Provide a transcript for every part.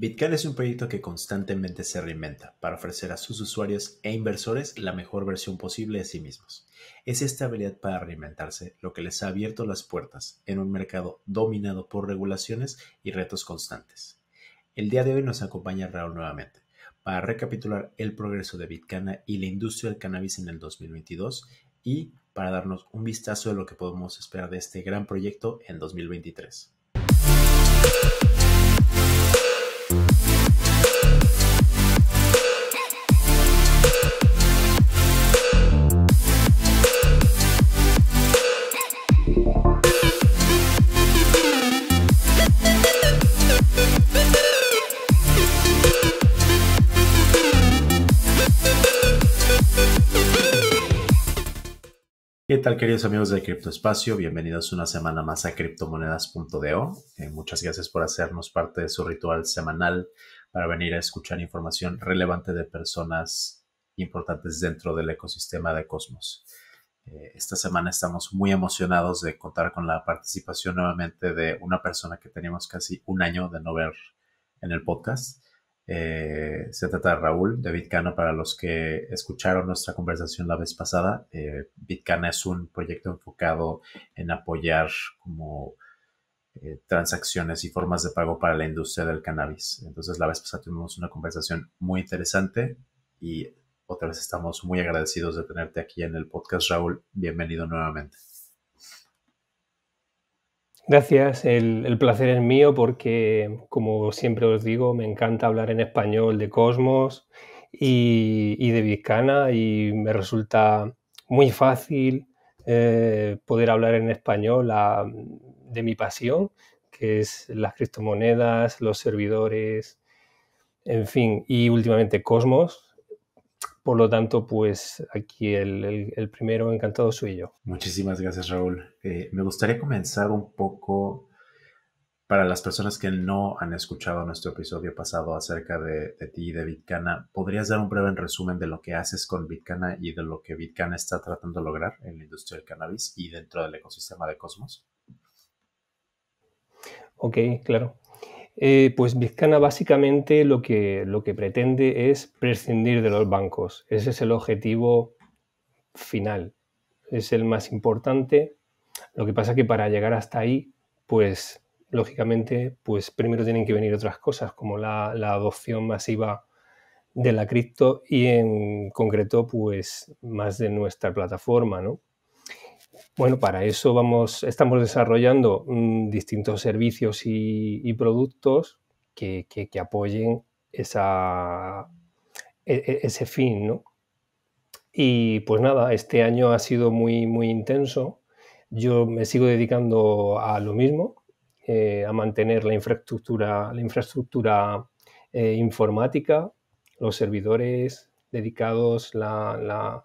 Bitcal es un proyecto que constantemente se reinventa para ofrecer a sus usuarios e inversores la mejor versión posible de sí mismos. Es esta habilidad para reinventarse lo que les ha abierto las puertas en un mercado dominado por regulaciones y retos constantes. El día de hoy nos acompaña Raúl nuevamente para recapitular el progreso de Bitcana y la industria del cannabis en el 2022 y para darnos un vistazo de lo que podemos esperar de este gran proyecto en 2023. ¿Qué tal queridos amigos de Criptoespacio? Bienvenidos una semana más a criptomonedas.deo. Eh, muchas gracias por hacernos parte de su ritual semanal para venir a escuchar información relevante de personas importantes dentro del ecosistema de Cosmos. Eh, esta semana estamos muy emocionados de contar con la participación nuevamente de una persona que teníamos casi un año de no ver en el podcast. Eh, se trata de Raúl, de Bitcana, para los que escucharon nuestra conversación la vez pasada. Eh, Bitcana es un proyecto enfocado en apoyar como eh, transacciones y formas de pago para la industria del cannabis. Entonces la vez pasada tuvimos una conversación muy interesante y otra vez estamos muy agradecidos de tenerte aquí en el podcast, Raúl. Bienvenido nuevamente. Gracias, el, placer es mío porque, como siempre os digo, me encanta hablar en español de Cosmos y, de Vizcana y me resulta muy fácil eh, poder hablar en español de mi pasión, que es las criptomonedas, los servidores, en fin, y últimamente Cosmos, por lo tanto, pues aquí el, primero encantado soy yo. Muchísimas gracias, Raúl. Eh, me gustaría comenzar un poco para las personas que no han escuchado nuestro episodio pasado acerca de, de ti y de Bitcana. ¿Podrías dar un breve resumen de lo que haces con Bitcana y de lo que Bitcana está tratando de lograr en la industria del cannabis y dentro del ecosistema de Cosmos? Ok, claro. Eh, pues Vizcana básicamente lo que, lo que pretende es prescindir de los bancos. Ese es el objetivo final. Es el más importante. Lo que pasa que para llegar hasta ahí, pues lógicamente, pues primero tienen que venir otras cosas, como la, la adopción masiva de la cripto y en concreto, pues más de nuestra plataforma, ¿no? Bueno, para eso vamos, estamos desarrollando mm, distintos servicios y, productos que, apoyen esa, e, e, ese fin, ¿no? Y pues nada, este año ha sido muy, muy intenso. Yo me sigo dedicando a lo mismo, eh, a mantener la infraestructura, la infraestructura eh, informática, los servidores dedicados, la, la,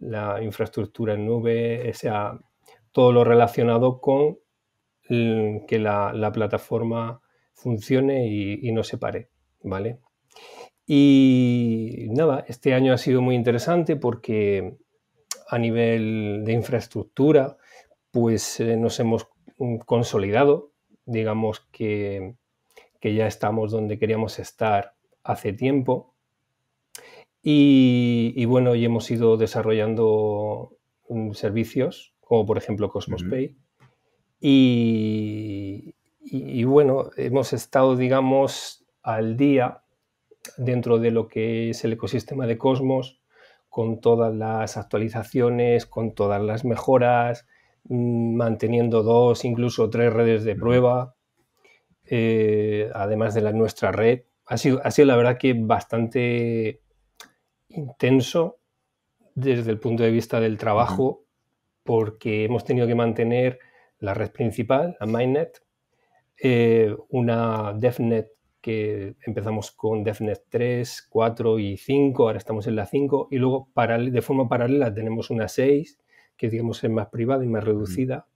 la infraestructura en nube, sea, todo lo relacionado con que la, plataforma funcione y, no se pare, ¿vale? Y nada, este año ha sido muy interesante porque a nivel de infraestructura, pues eh, nos hemos consolidado, digamos que, que ya estamos donde queríamos estar hace tiempo y, bueno, y hemos ido desarrollando mm, servicios, como por ejemplo Cosmos Pay. Y, bueno, hemos estado, digamos, al día dentro de lo que es el ecosistema de Cosmos, con todas las actualizaciones, con todas las mejoras, mm, manteniendo dos, incluso tres redes de prueba, eh, además de la nuestra red. Ha sido, ha sido la verdad que bastante intenso desde el punto de vista del trabajo, porque hemos tenido que mantener la red principal, la mainnet, eh, una DevNet que empezamos con DevNet 3, 4 y 5, ahora estamos en la 5, y luego de forma paralela tenemos una 6, que digamos es más privada y más reducida,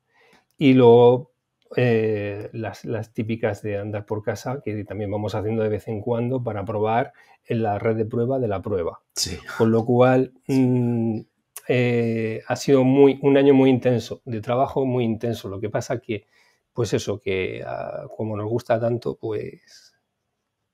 y luego eh, las, las, típicas de andar por casa, que también vamos haciendo de vez en cuando para probar en la red de prueba de la prueba. Con lo cual mm, eh, ha sido muy, un año muy intenso, de trabajo muy intenso. Lo que pasa que, pues eso, que ah, como nos gusta tanto, pues,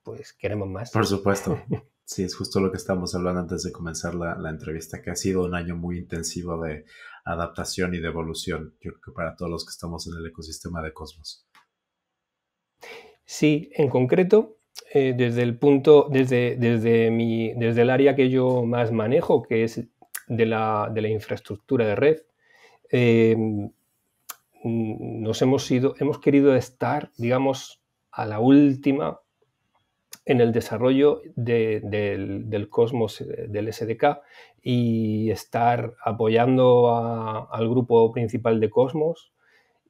pues queremos más. Por supuesto. Sí, es justo lo que estábamos hablando antes de comenzar la, entrevista, que ha sido un año muy intensivo de adaptación y de evolución, yo creo que para todos los que estamos en el ecosistema de Cosmos. Sí, en concreto, eh, desde el punto, desde, desde, mi, desde el área que yo más manejo, que es de la, de la infraestructura de red, em, nos hemos ido, hemos querido estar, digamos, a la última en el desarrollo del, cosmos eh, del SDK y estar apoyando al grupo principal de Cosmos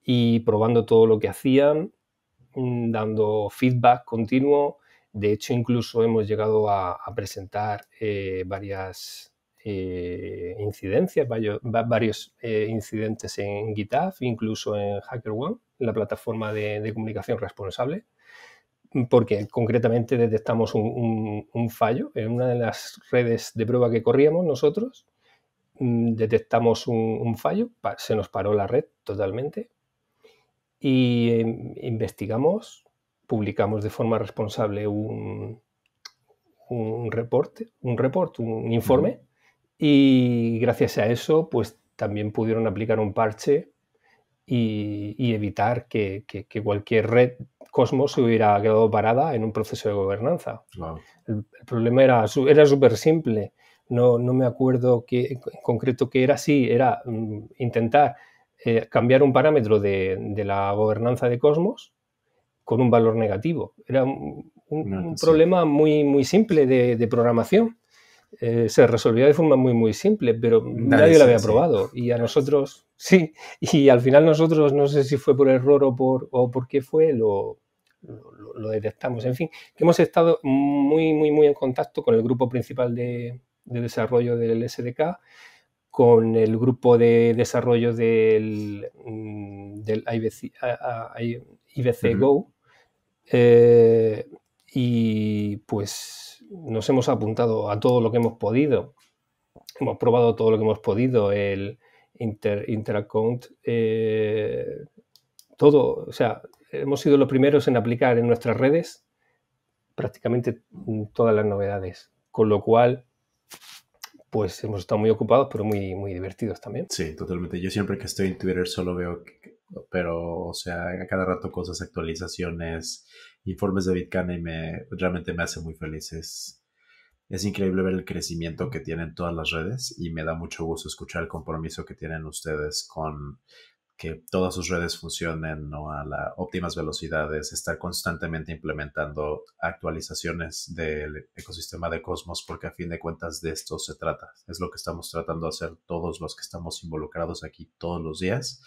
y probando todo lo que hacían, mm, dando feedback continuo. De hecho, incluso hemos llegado a, presentar eh, varias eh, incidencias, varios, incidentes en GitHub, incluso en HackerOne, la plataforma de comunicación responsable porque concretamente detectamos un, fallo en una de las redes de prueba que corríamos nosotros. Mm, detectamos un, fallo, se nos paró la red totalmente y em, investigamos, publicamos de forma responsable un, reporte, un report, un informe y gracias a eso pues también pudieron aplicar un parche y, evitar que, que, cualquier red Cosmos se hubiera quedado parada en un proceso de gobernanza. El, problema era, era súper simple. No, no, me acuerdo qué, en concreto qué era. Sí, era mm, intentar eh, cambiar un parámetro de, de, la gobernanza de Cosmos con un valor negativo. Era un, problema muy, muy simple de, programación. Eh, se resolvió de forma muy, muy simple, pero nadie, lo había probado. Y a nosotros Sí, y al final nosotros, no sé si fue por error o por, o por qué fue, lo, detectamos. En fin, que hemos estado muy, muy, muy en contacto con el grupo principal de, desarrollo del SDK, con el grupo de desarrollo del, mm, del IBC, Go. Eh, y pues nos hemos apuntado a todo lo que hemos podido. Hemos probado todo lo que hemos podido. El, inter, interaccount, eh, todo, o sea, hemos sido los primeros en aplicar en nuestras redes prácticamente todas las novedades, con lo cual pues hemos estado muy ocupados, pero muy, muy divertidos también. Sí, totalmente. Yo siempre que estoy en Twitter solo veo, pero, o sea, a cada rato cosas, actualizaciones, informes de Bitcana y me, realmente me hacen muy felices es increíble ver el crecimiento que tienen todas las redes y me da mucho gusto escuchar el compromiso que tienen ustedes con que todas sus redes funcionen a las óptimas velocidades, estar constantemente implementando actualizaciones del ecosistema de Cosmos, porque a fin de cuentas de esto se trata. Es lo que estamos tratando de hacer todos los que estamos involucrados aquí todos los días,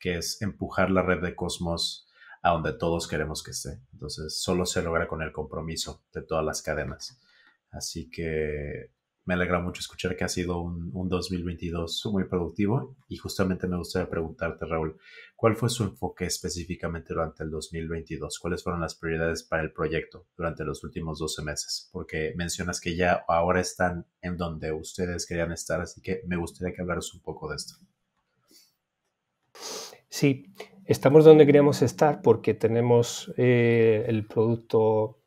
que es empujar la red de Cosmos a donde todos queremos que esté. Entonces, solo se logra con el compromiso de todas las cadenas. Así que me alegra mucho escuchar que ha sido un, 2022 muy productivo y justamente me gustaría preguntarte, Raúl, ¿cuál fue su enfoque específicamente durante el 2022? ¿Cuáles fueron las prioridades para el proyecto durante los últimos 12 meses? Porque mencionas que ya ahora están en donde ustedes querían estar, así que me gustaría que hablaras un poco de esto. Sí, estamos donde queríamos estar porque tenemos eh, el producto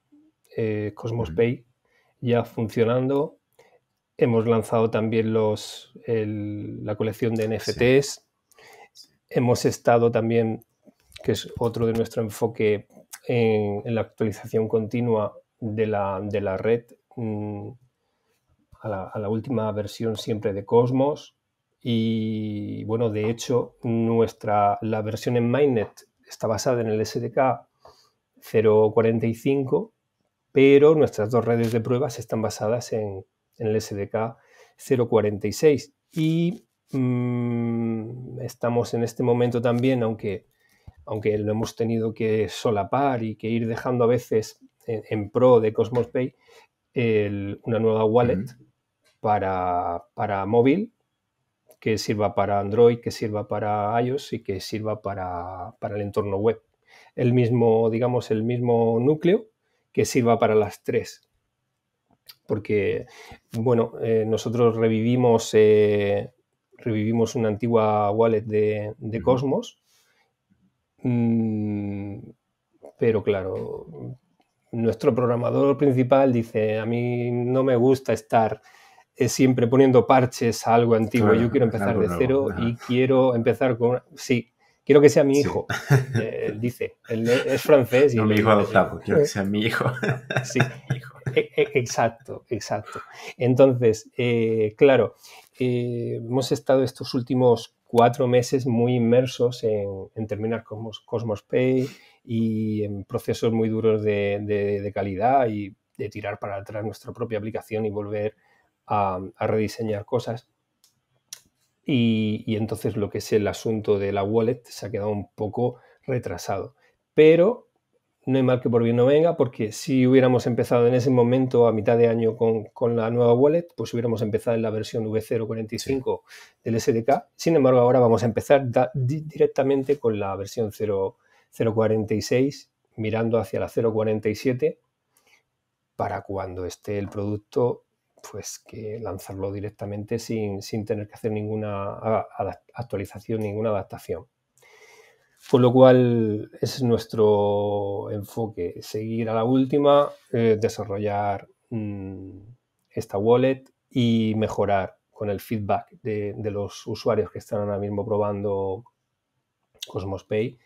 eh, Cosmos Pay ya funcionando. Hemos lanzado también los, la colección de NFTs. Hemos estado también, que es otro de nuestro enfoque, en, la actualización continua de la, de la red mm, a, la, última versión siempre de Cosmos. Y bueno, de hecho, nuestra, la versión en Mainnet está basada en el SDK 045 pero nuestras dos redes de pruebas están basadas en, el SDK 046 y mm, estamos en este momento también, aunque, aunque lo hemos tenido que solapar y que ir dejando a veces en, pro de Cosmos Pay, una nueva wallet para, para móvil que sirva para Android, que sirva para iOS y que sirva para, para el entorno web. El mismo, digamos, el mismo núcleo, que sirva para las tres. Porque, bueno, eh, nosotros revivimos, eh, revivimos una antigua wallet de, de Cosmos, mm, pero claro, nuestro programador principal dice, a mí no me gusta estar eh, siempre poniendo parches a algo antiguo, yo quiero empezar de cero y quiero empezar con... Sí, quiero que sea mi hijo. dice, es francés. no, mi hijo adoptado, quiero que sea mi hijo. Sí, hijo, e, e, exacto, exacto. Entonces, eh, claro, eh, hemos estado estos últimos cuatro meses muy inmersos en, terminar Cosmos, Cosmos, Pay y en procesos muy duros de, calidad y de tirar para atrás nuestra propia aplicación y volver a rediseñar cosas y, entonces lo que es el asunto de la wallet se ha quedado un poco retrasado. Pero no hay mal que por bien no venga, porque si hubiéramos empezado en ese momento, a mitad de año, con, la nueva wallet, pues hubiéramos empezado en la versión V045 del SDK. Sin embargo, ahora vamos a empezar directamente con la versión 046, mirando hacia la 047 para cuando esté el producto pues que lanzarlo directamente sin, tener que hacer ninguna actualización, ninguna adaptación. Con lo cual es nuestro enfoque, seguir a la última, eh, desarrollar mm, esta wallet y mejorar con el feedback de, los usuarios que están ahora mismo probando Cosmos Pay,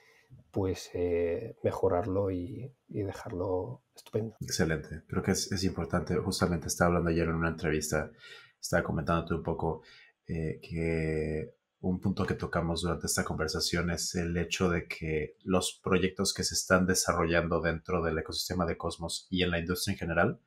pues eh, mejorarlo y dejarlo estupendo. Excelente. Creo que es, importante. Justamente estaba hablando ayer en una entrevista, estaba comentándote un poco eh, que un punto que tocamos durante esta conversación es el hecho de que los proyectos que se están desarrollando dentro del ecosistema de Cosmos y en la industria en general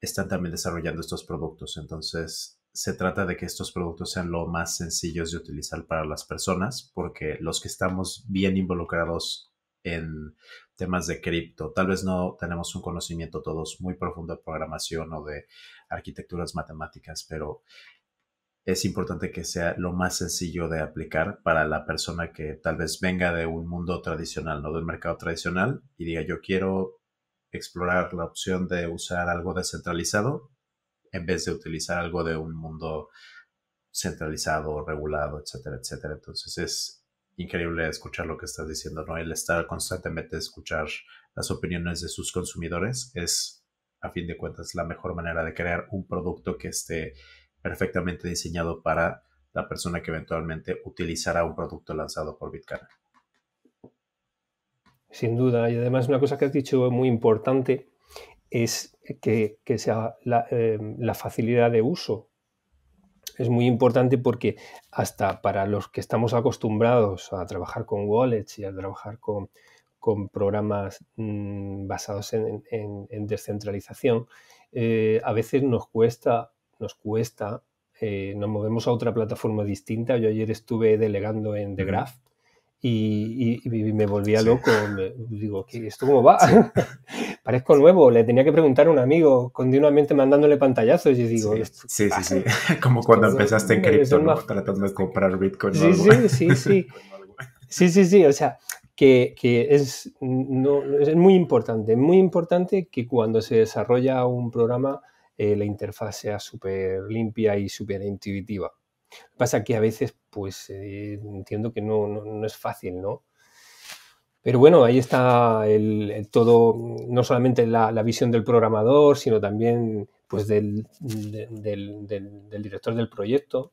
están también desarrollando estos productos. Entonces, se trata de que estos productos sean lo más sencillos de utilizar para las personas, porque los que estamos bien involucrados en temas de cripto. Tal vez no tenemos un conocimiento todos muy profundo de programación o de arquitecturas matemáticas, pero es importante que sea lo más sencillo de aplicar para la persona que tal vez venga de un mundo tradicional, no del mercado tradicional, y diga yo quiero explorar la opción de usar algo descentralizado en vez de utilizar algo de un mundo centralizado, regulado, etcétera, etcétera. Entonces es increíble escuchar lo que estás diciendo, ¿no? El estar constantemente escuchar las opiniones de sus consumidores es, a fin de cuentas, la mejor manera de crear un producto que esté perfectamente diseñado para la persona que eventualmente utilizará un producto lanzado por Bitcana. Sin duda, y además una cosa que has dicho muy importante es que, sea eh, la facilidad de uso es muy importante porque hasta para los que estamos acostumbrados a trabajar con wallets y a trabajar con, programas mm, basados en, descentralización, eh, a veces nos cuesta, nos cuesta, eh, nos movemos a otra plataforma distinta. Yo ayer estuve delegando en The Graph y, me volvía loco. digo, ¿esto cómo va? Parezco nuevo. Le tenía que preguntar a un amigo, continuamente mandándole pantallazos. Y digo, sí, sí, sí, sí, Como cuando empezaste en cripto, tratando de comprar Bitcoin. Sí, sí, sí, sí. sí, sí, sí. O sea, que, es, no, es muy importante. es Muy importante que cuando se desarrolla un programa, eh, la interfaz sea súper limpia y súper intuitiva. Pasa que a veces, pues eh, entiendo que no, es fácil, ¿no? Pero bueno, ahí está el, todo, mm, no solamente la, visión del programador, sino también pues del, director del proyecto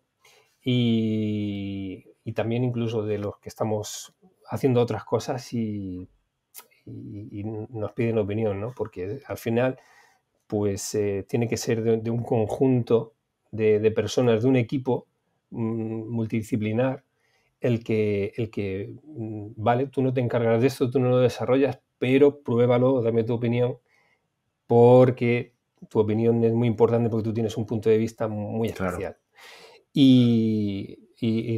y, también incluso de los que estamos haciendo otras cosas y, nos piden opinión, ¿no? Porque al final, pues eh, tiene que ser de, un conjunto de, personas, de un equipo Mm, multidisciplinar el que, el que, mm, vale, tú no te encargarás de esto, tú no lo desarrollas, pero pruébalo, dame tu opinión, porque tu opinión es muy importante porque tú tienes un punto de vista muy especial. Y,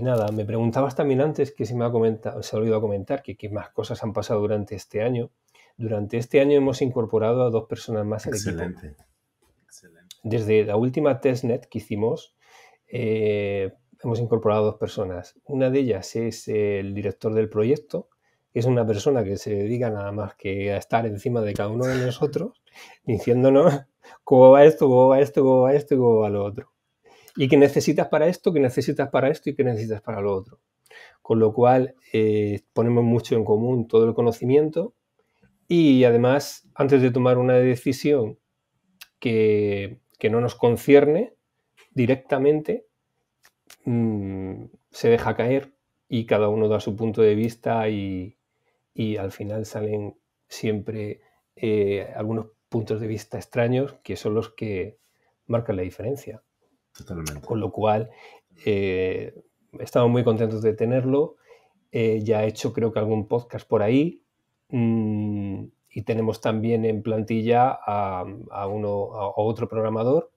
nada, me preguntabas también antes que se me ha comentado, se ha olvidado comentar que más cosas han pasado durante este año. Durante este año hemos incorporado a dos personas más al Excelente. Desde la última testnet que hicimos, eh, hemos incorporado dos personas. Una de ellas es el director del proyecto, que es una persona que se dedica nada más que a estar encima de cada uno de nosotros, diciéndonos cómo va esto, cómo va esto, cómo va esto y cómo va lo otro. Y qué necesitas para esto, qué necesitas para esto y qué necesitas para lo otro. Con lo cual eh, ponemos mucho en común todo el conocimiento y además antes de tomar una decisión que, que no nos concierne directamente, Mm, se deja caer y cada uno da su punto de vista y, al final salen siempre eh, algunos puntos de vista extraños que son los que marcan la diferencia. Con lo cual, eh, estamos muy contentos de tenerlo. ya he hecho creo que algún podcast por ahí. Mm, y tenemos también en plantilla a, uno, a otro programador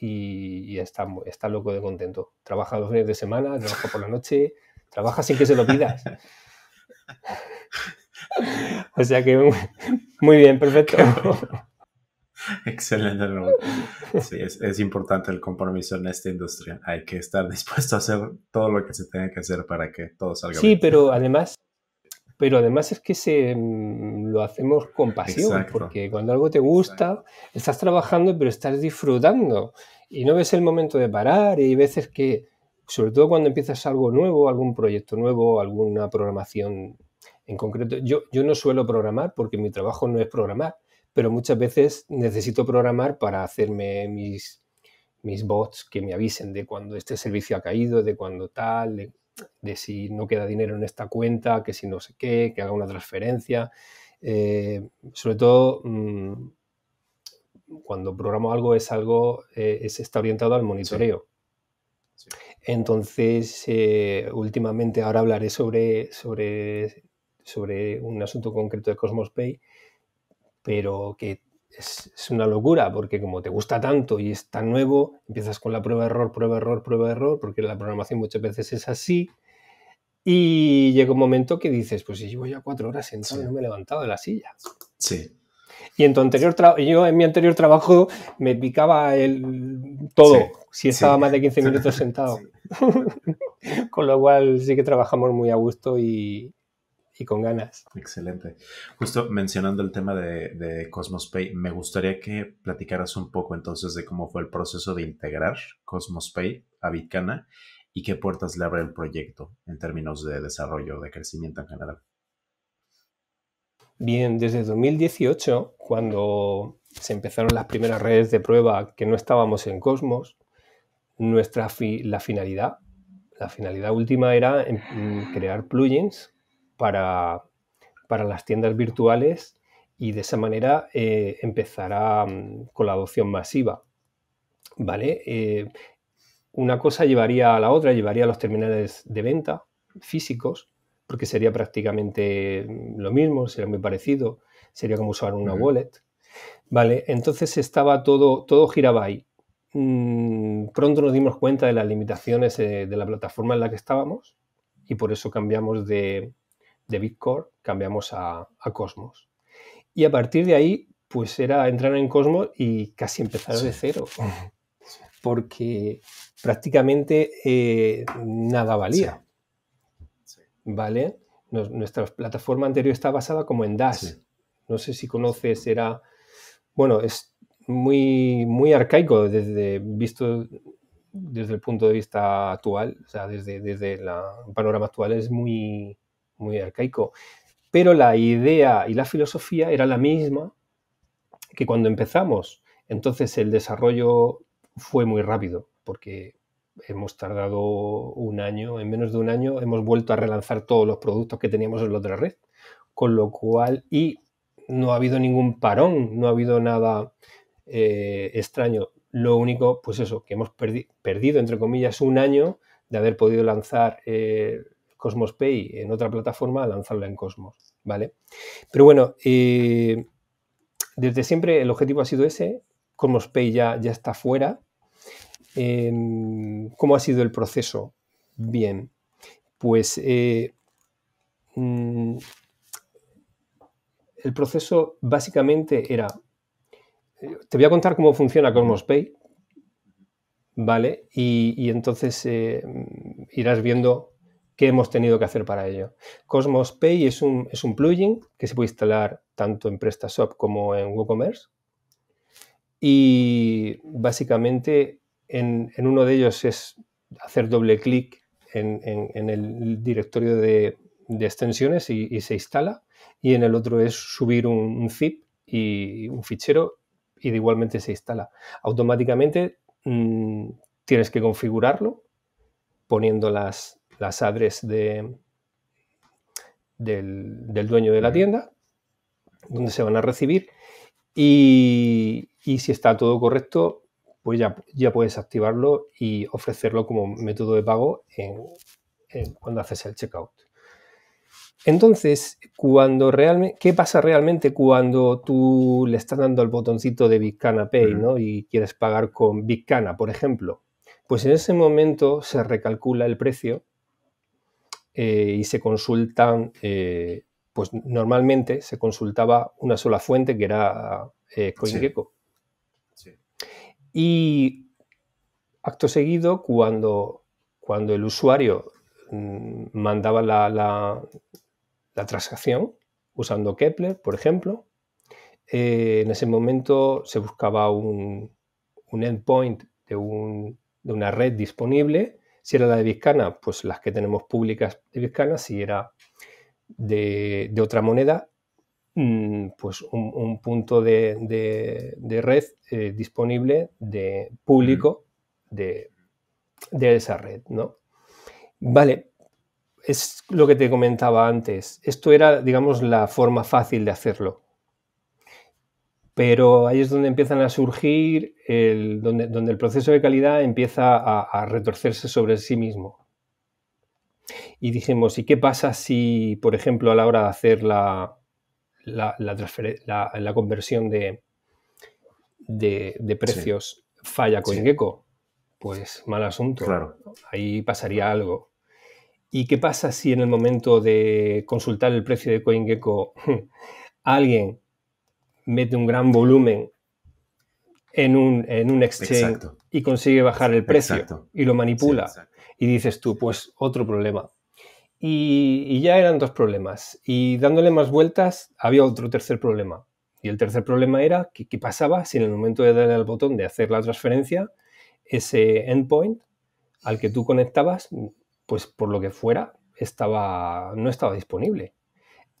y, está, loco de contento. Trabaja dos fines de semana, trabaja por la noche, trabaja sin que se lo pidas. o sea que muy bien, perfecto. Excelente. Sí, es, importante el compromiso en esta industria. Hay que estar dispuesto a hacer todo lo que se tenga que hacer para que todo salga bien. Sí, pero además pero además es que se, mm, lo hacemos con pasión, porque cuando algo te gusta, estás trabajando, pero estás disfrutando y no ves el momento de parar y hay veces que, sobre todo cuando empiezas algo nuevo, algún proyecto nuevo, alguna programación en concreto, yo, no suelo programar porque mi trabajo no es programar, pero muchas veces necesito programar para hacerme mis, mis bots que me avisen de cuando este servicio ha caído, de cuando tal, de si no queda dinero en esta cuenta, que si no sé qué, que haga una transferencia. Eh, sobre todo mm, cuando programo algo es algo, eh, está orientado al monitoreo. Entonces, eh, últimamente ahora hablaré sobre, sobre, sobre un asunto concreto de Cosmos Pay, pero que es, una locura, porque como te gusta tanto y es tan nuevo, empiezas con la prueba error, prueba error, prueba error, porque la programación muchas veces es así. Y llega un momento que dices, pues si llevo ya cuatro horas sentado no me he levantado de la silla. Sí. Y en tu anterior yo en mi anterior trabajo me picaba el todo si estaba más de 15 minutos sentado. Con lo cual sí que trabajamos muy a gusto y, con ganas. Excelente. Justo mencionando el tema de, Cosmos Pay, me gustaría que platicaras un poco entonces de cómo fue el proceso de integrar Cosmos Pay a Bitcana y qué puertas le abre el proyecto en términos de desarrollo, de crecimiento en general. Bien, desde 2018, cuando se empezaron las primeras redes de prueba que no estábamos en Cosmos, nuestra la finalidad, la finalidad última era crear plugins para, las tiendas virtuales y de esa manera eh, empezará mm, con la adopción masiva. ¿Vale? Eh, una cosa llevaría a la otra, llevaría a los terminales de venta físicos, porque sería prácticamente mm, lo mismo, sería muy parecido, sería como usar una wallet. Vale, entonces estaba todo, todo giraba ahí. Mm, pronto nos dimos cuenta de las limitaciones eh, de la plataforma en la que estábamos y por eso cambiamos de, de Bitcore cambiamos a, Cosmos. Y a partir de ahí, pues era entrar en Cosmos y casi empezar de cero, porque prácticamente eh, nada valía. ¿Vale? nuestra plataforma anterior está basada como en Dash. No sé si conoces, era, bueno, es muy, muy arcaico desde visto desde el punto de vista actual, o sea, desde, desde el panorama actual es muy, muy arcaico. Pero la idea y la filosofía era la misma que cuando empezamos. Entonces el desarrollo fue muy rápido, porque hemos tardado un año, en menos de un año hemos vuelto a relanzar todos los productos que teníamos en la otra red, con lo cual, y no ha habido ningún parón, no ha habido nada eh, extraño. Lo único, pues eso, que hemos perdido, entre comillas, un año de haber podido lanzar eh, Cosmos Pay en otra plataforma lanzarla en Cosmos, ¿vale? Pero bueno, eh, desde siempre el objetivo ha sido ese, Cosmos Pay ya, ya está fuera. Em, ¿Cómo ha sido el proceso? Bien, pues eh, mm, el proceso básicamente era, te voy a contar cómo funciona Cosmos Pay, ¿vale? Y, entonces eh, irás viendo ¿Qué hemos tenido que hacer para ello. Cosmos Pay es un, plugin que se puede instalar tanto en PrestaShop como en WooCommerce. Y básicamente en, uno de ellos es hacer doble clic en, el directorio de, extensiones y, se instala. Y en el otro es subir un, zip y un fichero y igualmente se instala. Automáticamente mm, tienes que configurarlo poniendo las, las adres de, del, dueño de la tienda, donde se van a recibir. Y, si está todo correcto, pues ya, ya, puedes activarlo y ofrecerlo como método de pago cuando haces el checkout. Entonces, cuando realmente, ¿qué pasa realmente cuando tú le estás dando el botoncito de Bitcana Pay, Y quieres pagar con Bitcana, por ejemplo. Pues en ese momento se recalcula el precio eh, y se consultan, eh, pues normalmente se consultaba una sola fuente que era eh, CoinGecko. Y acto seguido, cuando, cuando el usuario mm, mandaba la, transacción usando Kepler, por ejemplo, eh, en ese momento se buscaba un, endpoint de, de una red disponible si era la de Vizcana, pues las que tenemos públicas de Vizcana. Si era de, otra moneda, mm, pues un, punto de, red eh, disponible de público de, de esa red, ¿no? Vale, es lo que te comentaba antes. Esto era, digamos, la forma fácil de hacerlo pero ahí es donde empiezan a surgir, el, donde, el proceso de calidad empieza a, retorcerse sobre sí mismo. Y dijimos, ¿y qué pasa si, por ejemplo, a la hora de hacer la, la, la conversión de, de, precios falla CoinGecko? Pues mal asunto. Claro. Ahí pasaría algo. ¿Y qué pasa si en el momento de consultar el precio de CoinGecko alguien mete un gran volumen en un, exchange y consigue bajar el precio y lo manipula. y dices tú, pues otro problema. Y, ya eran dos problemas. Y dándole más vueltas, había otro tercer problema. Y el tercer problema era que, pasaba si en el momento de darle al botón de hacer la transferencia, ese endpoint al que tú conectabas, pues por lo que fuera, estaba, no estaba disponible.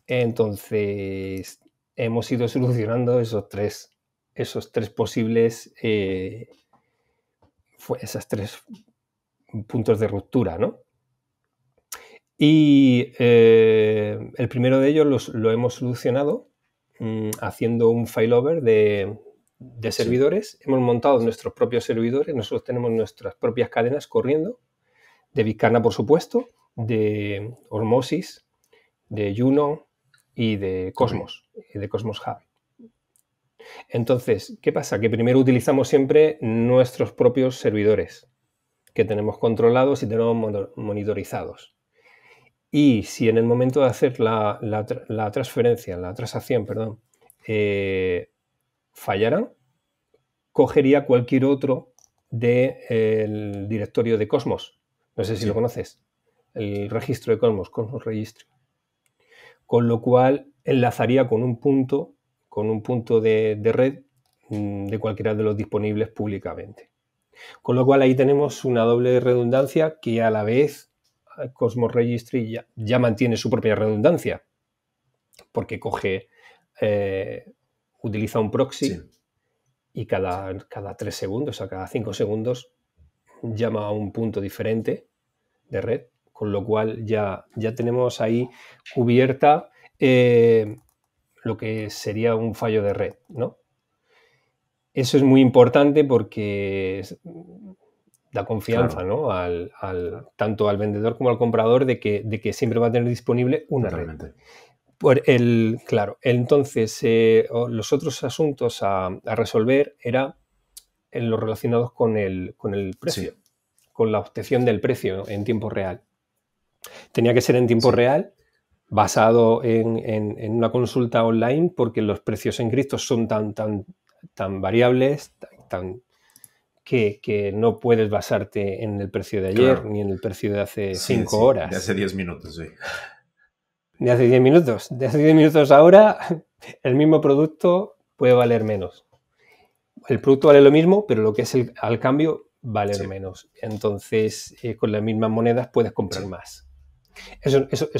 Entonces, hemos ido solucionando esos tres, esos tres posibles, eh, esas tres puntos de ruptura, ¿no? Y eh, el primero de ellos lo hemos solucionado mm, haciendo un failover de, de servidores. Hemos montado nuestros propios servidores, nosotros tenemos nuestras propias cadenas corriendo, de Vicana, por supuesto, de Hormosis, de Juno y de Cosmos de Cosmos Hub. Entonces, ¿qué pasa? Que primero utilizamos siempre nuestros propios servidores que tenemos controlados y tenemos monitorizados. Y si en el momento de hacer la, transferencia, la transacción, perdón, eh, fallara, cogería cualquier otro del directorio de Cosmos. No sé si lo conoces. El registro de Cosmos, Cosmos Registro. Con lo cual, enlazaría con un punto, con un punto de, red mm, de cualquiera de los disponibles públicamente. Con lo cual ahí tenemos una doble redundancia que a la vez eh, Cosmos Registry ya, mantiene su propia redundancia, porque coge, eh, utiliza un proxy y cada, cada tres segundos, o cada cinco segundos, llama a un punto diferente de red, con lo cual ya, ya tenemos ahí cubierta eh, lo que sería un fallo de red, ¿no? Eso es muy importante porque da confianza, ¿no? Al, tanto al vendedor como al comprador de que, de que siempre va a tener disponible una red. Por el, claro, entonces eh, los otros asuntos a, resolver era en los relacionados con el, con el precio, con la obtención del precio en tiempo real. Tenía que ser en tiempo real basado en, una consulta online porque los precios en Cristo son tan, tan, tan variables, tan, que, no puedes basarte en el precio de ayer ni en el precio de hace 5 horas. De hace 10 minutos, sí. De hace 10 minutos. De hace 10 minutos ahora, el mismo producto puede valer menos. El producto vale lo mismo, pero lo que es el, al cambio vale menos. Entonces, eh, con las mismas monedas puedes comprar más. Eso, no es bueno. Eso,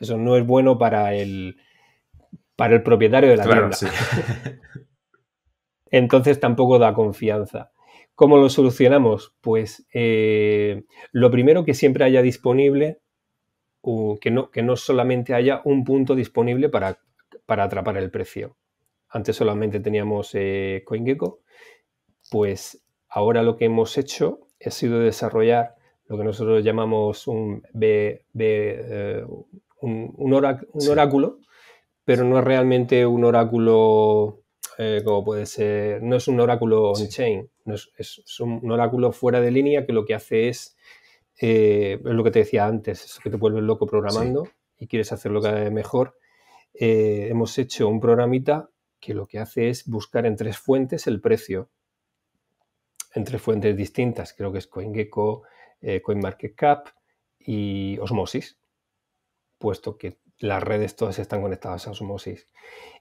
eso no es bueno para el, para el propietario de la claro, tienda. Entonces tampoco da confianza. ¿Cómo lo solucionamos? Pues eh, lo primero que siempre haya disponible, que, no, que no solamente haya un punto disponible para, para atrapar el precio. Antes solamente teníamos eh, CoinGecko, pues ahora lo que hemos hecho es sido desarrollar lo que nosotros llamamos un, B, eh, un, oráculo, pero no es realmente un oráculo eh, como puede ser, no es un oráculo on-chain, es, un oráculo fuera de línea que lo que hace es, eh, es lo que te decía antes, es que te vuelves loco programando y quieres hacerlo cada vez mejor. hemos hecho un programita que lo que hace es buscar en tres fuentes el precio, en tres fuentes distintas, creo que es CoinGecko, eh, CoinMarketCap y Osmosis, puesto que las redes todas están conectadas a Osmosis.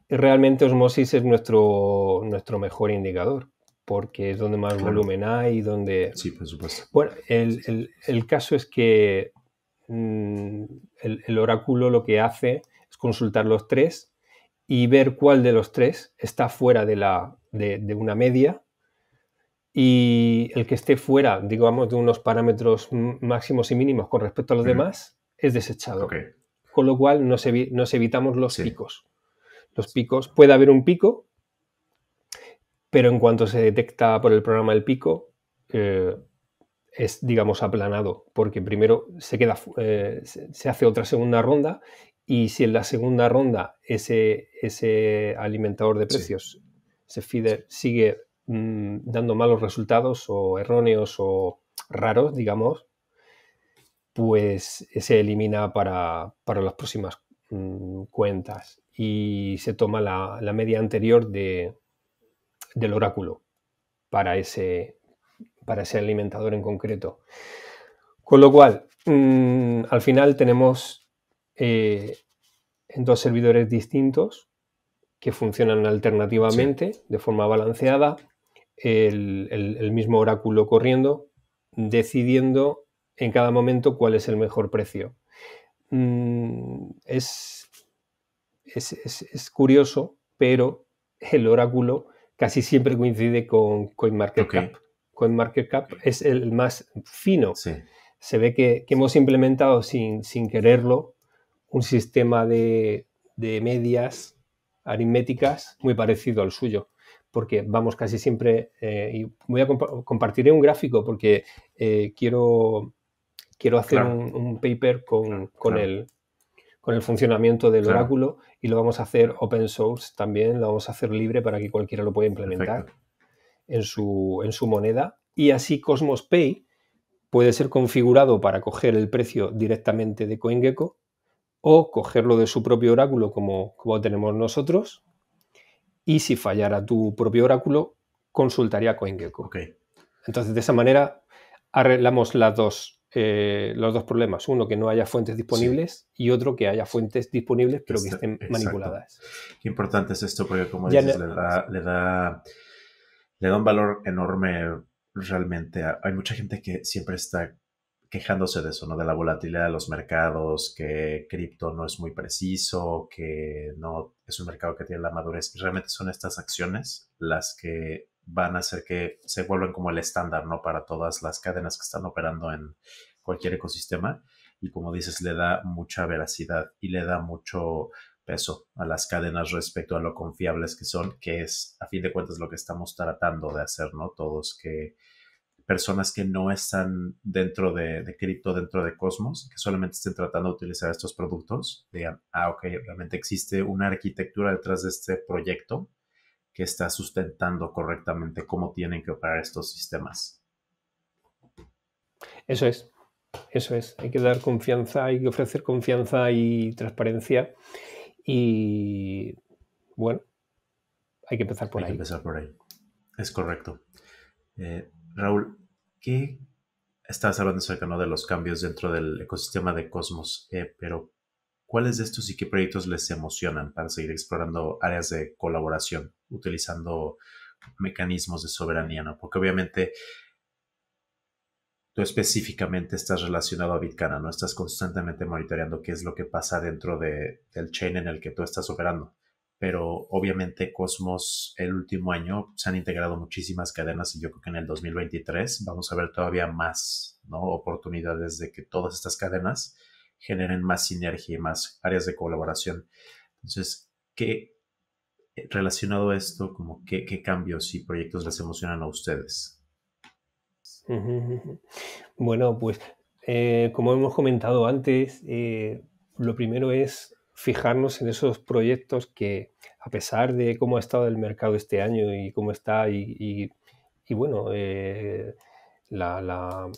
Y realmente Osmosis es nuestro, nuestro mejor indicador, porque es donde más volumen hay, donde... Sí, por supuesto. Bueno, el, caso es que mm, el, oráculo lo que hace es consultar los tres y ver cuál de los tres está fuera de, la, de una media y el que esté fuera, digamos, de unos parámetros máximos y mínimos con respecto a los demás, es desechado. Con lo cual nos, evitamos los picos. Los picos, puede haber un pico, pero en cuanto se detecta por el programa el pico, eh, es, digamos, aplanado, porque primero se, queda, eh, se hace otra segunda ronda y si en la segunda ronda ese, ese alimentador de precios, ese feeder, sigue Mm, dando malos resultados o erróneos o raros, digamos, pues se elimina para, las próximas mm, cuentas y se toma la, media anterior del oráculo para ese, para alimentador en concreto. Con lo cual, mm, al final tenemos eh, en dos servidores distintos que funcionan alternativamente de forma balanceada el, mismo oráculo corriendo, decidiendo en cada momento cuál es el mejor precio. Mm, es, es, curioso, pero el oráculo casi siempre coincide con CoinMarketCap. CoinMarketCap es el más fino. Se ve que, hemos implementado sin, quererlo un sistema de medias aritméticas muy parecido al suyo porque vamos casi siempre, eh, y voy a compartiré un gráfico porque eh, quiero, quiero hacer un, paper con, con, el, funcionamiento del oráculo y lo vamos a hacer open source también, lo vamos a hacer libre para que cualquiera lo pueda implementar en su, moneda. Y así Cosmos Pay puede ser configurado para coger el precio directamente de CoinGecko o cogerlo de su propio oráculo como, como tenemos nosotros, y si fallara tu propio oráculo, consultaría CoinGecko. Entonces, de esa manera arreglamos dos, eh, los dos problemas. Uno, que no haya fuentes disponibles y otro, que haya fuentes disponibles pero que estén manipuladas. Qué importante es esto porque, como dices, le, da, le, da, le da un valor enorme realmente. Hay mucha gente que siempre está quejándose de eso, ¿no? De la volatilidad de los mercados, que cripto no es muy preciso, que no es un mercado que tiene la madurez. realmente son estas acciones las que van a hacer que se vuelvan como el estándar, ¿no? Para todas las cadenas que están operando en cualquier ecosistema. Y como dices, le da mucha veracidad y le da mucho peso a las cadenas respecto a lo confiables que son, que es, a fin de cuentas, lo que estamos tratando de hacer, ¿no? Todos que personas que no están dentro de, cripto, dentro de Cosmos, que solamente estén tratando de utilizar estos productos, digan, ah, ok, realmente existe una arquitectura detrás de este proyecto que está sustentando correctamente cómo tienen que operar estos sistemas. Eso es, eso es. Hay que dar confianza, hay que ofrecer confianza y transparencia. Y bueno, hay que empezar por ahí. Hay que empezar por ahí. Es correcto. Eh, Raúl, ¿Qué? Estabas hablando acerca de los cambios dentro del ecosistema de Cosmos, eh, pero ¿cuáles de estos y qué proyectos les emocionan para seguir explorando áreas de colaboración utilizando mecanismos de soberanía? ¿no? Porque obviamente tú específicamente estás relacionado a Bitcana, ¿no? Estás constantemente monitoreando qué es lo que pasa dentro del chain en el que tú estás operando pero obviamente Cosmos el último año se han integrado muchísimas cadenas y yo creo que en el 2023 vamos a ver todavía más oportunidades de que todas estas cadenas generen más sinergia y más áreas de colaboración. Entonces, ¿qué eh, relacionado a esto, como qué, cambios y proyectos les emocionan a ustedes? Bueno, pues eh, como hemos comentado antes, eh, lo primero es fijarnos en esos proyectos que, a pesar de cómo ha estado el mercado este año y cómo está, y, bueno, eh, la,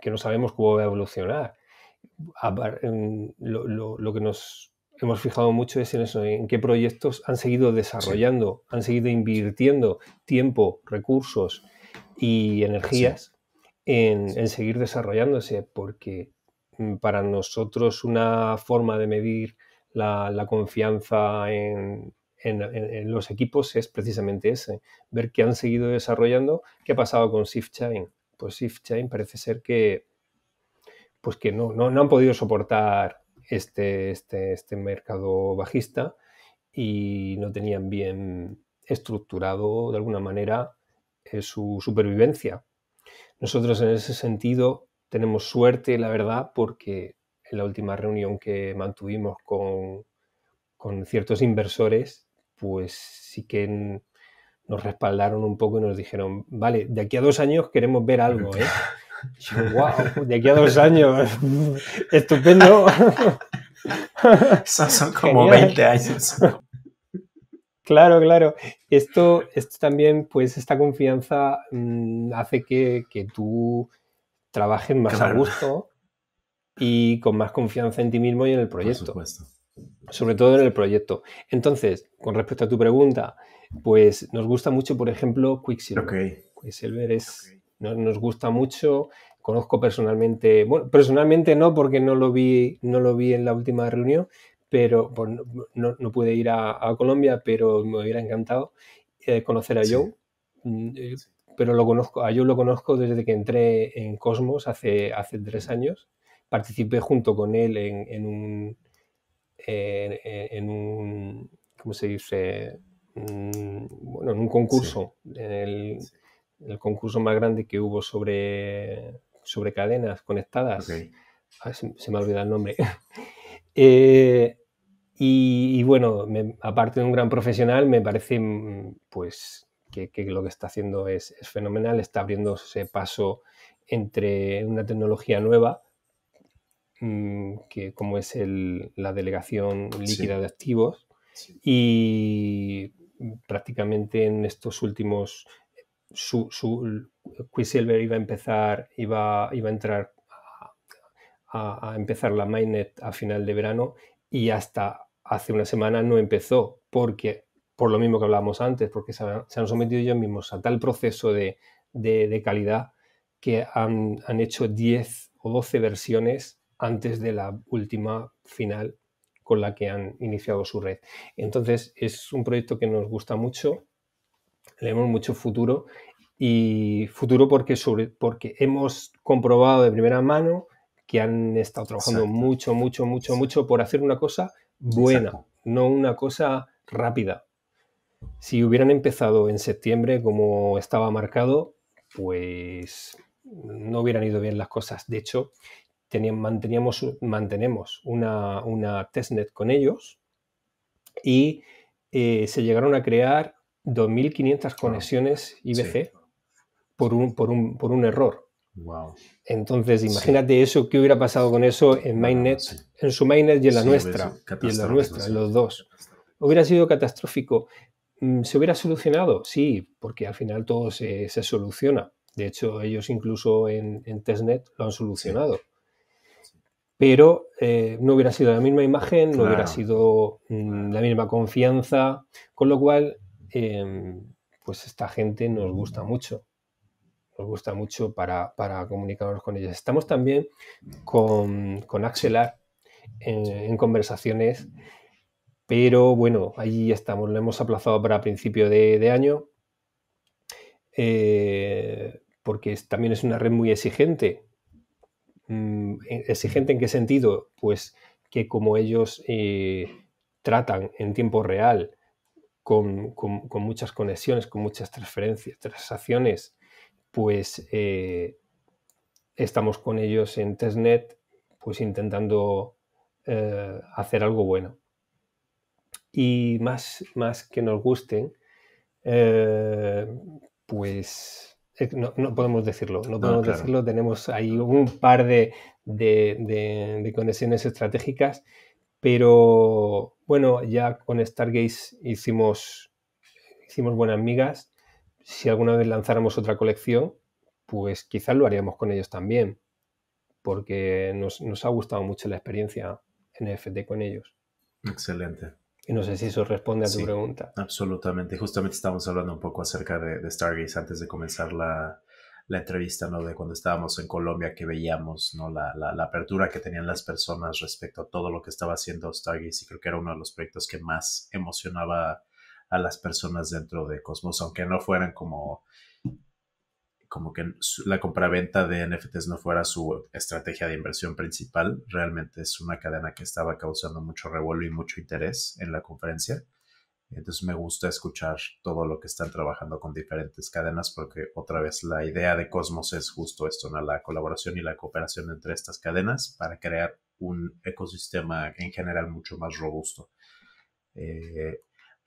que no sabemos cómo va a evolucionar, lo, lo que nos hemos fijado mucho es en eso, en qué proyectos han seguido desarrollando, han seguido invirtiendo tiempo, recursos y energías En, en seguir desarrollándose, porque Mm, para nosotros una forma de medir la, confianza en, los equipos es precisamente ese, ver qué han seguido desarrollando, qué ha pasado con Shift Chain. Pues Shift Chain parece ser que, pues que no, han podido soportar este, este, este, mercado bajista y no tenían bien estructurado de alguna manera eh, su supervivencia. Nosotros en ese sentido tenemos suerte, la verdad, porque en la última reunión que mantuvimos con, con ciertos inversores, pues sí que nos respaldaron un poco y nos dijeron, vale, de aquí a dos años queremos ver algo, ¿eh? yo, de aquí a dos años, estupendo. Son, como 20 años. Claro, claro. Esto, esto también, pues, esta confianza mm, hace que, que tú trabajen más a gusto y con más confianza en ti mismo y en el proyecto. Por supuesto. Sobre todo en el proyecto. Entonces, con respecto a tu pregunta, pues nos gusta mucho, por ejemplo, Quicksilver. Quicksilver es, nos, gusta mucho, conozco personalmente, bueno, personalmente no porque no lo vi, no lo vi en la última reunión, pero pues, no, pude ir a, Colombia, pero me hubiera encantado eh, conocer a Joe. Sí. Mm, eh, pero lo conozco, a yo lo conozco desde que entré en Cosmos hace, hace tres años. Participé junto con él en, un, un, ¿cómo se dice? Mm, bueno, en un concurso, el, concurso más grande que hubo sobre, sobre cadenas conectadas. Ah, se, me ha olvidado el nombre. Eh, y, bueno, aparte de un gran profesional, me parece, mm, pues, que, lo que está haciendo es, fenomenal, está abriéndose paso entre una tecnología nueva, mm, que como es la delegación líquida de activos, y prácticamente en estos últimos, su, su, iba a empezar, iba, iba a entrar a, a empezar la mainnet a final de verano y hasta hace una semana no empezó porque por lo mismo que hablábamos antes, porque se, han sometido ellos mismos a tal proceso de, calidad que han, hecho 10 o 12 versiones antes de la última final con la que han iniciado su red. Entonces es un proyecto que nos gusta mucho, leemos mucho futuro y futuro porque, sobre, porque hemos comprobado de primera mano que han estado trabajando mucho, mucho, mucho, mucho por hacer una cosa buena, no una cosa rápida, si hubieran empezado en septiembre como estaba marcado, pues no hubieran ido bien las cosas. De hecho, manteníamos, mantenemos una, una, testnet con ellos y eh, se llegaron a crear 2.500 conexiones IBC por, un, por, error. Entonces, imagínate eso, qué hubiera pasado con eso en Mainnet, en su Mainnet y en la nuestra, y en la nuestra, en los dos. Hubiera sido catastrófico. Mm, ¿Se hubiera solucionado? Sí, porque al final todo se, soluciona. De hecho, ellos incluso en, testnet lo han solucionado. Pero eh, no hubiera sido la misma imagen, no hubiera sido mm, la misma confianza, con lo cual, em, pues esta gente nos gusta mucho. Nos gusta mucho para, comunicarnos con ellas. Estamos también con, Axelar en conversaciones pero bueno, ahí estamos, lo hemos aplazado para principio de, año, eh, porque también es una red muy exigente. Mm, e, ¿Exigente en qué sentido? Pues que como ellos eh, tratan en tiempo real con, muchas conexiones, con muchas transferencias, transacciones, pues eh, estamos con ellos en testnet, pues intentando hacer algo bueno y más, más que nos gusten, eh, pues eh, no, no, podemos decirlo, no ah, podemos decirlo. Tenemos ahí un par de, conexiones estratégicas, pero bueno, ya con Stargaze hicimos, hicimos buenas migas. Si alguna vez lanzáramos otra colección, pues quizás lo haríamos con ellos también, porque nos, nos ha gustado mucho la experiencia en NFT con ellos. Excelente. Y no sé si eso responde a tu pregunta. Absolutamente. Justamente estábamos hablando un poco acerca de, de Stargaze antes de comenzar la, entrevista, ¿no? De cuando estábamos en Colombia que veíamos, ¿no? La, la, apertura que tenían las personas respecto a todo lo que estaba haciendo Stargaze y creo que era uno de los proyectos que más emocionaba a las personas dentro de Cosmos, aunque no fueran como como que la compraventa de NFTs no fuera su estrategia de inversión principal. Realmente es una cadena que estaba causando mucho revuelo y mucho interés en la conferencia. Entonces me gusta escuchar todo lo que están trabajando con diferentes cadenas porque otra vez la idea de Cosmos es justo esto, ¿no? la colaboración y la cooperación entre estas cadenas para crear un ecosistema en general mucho más robusto. Eh,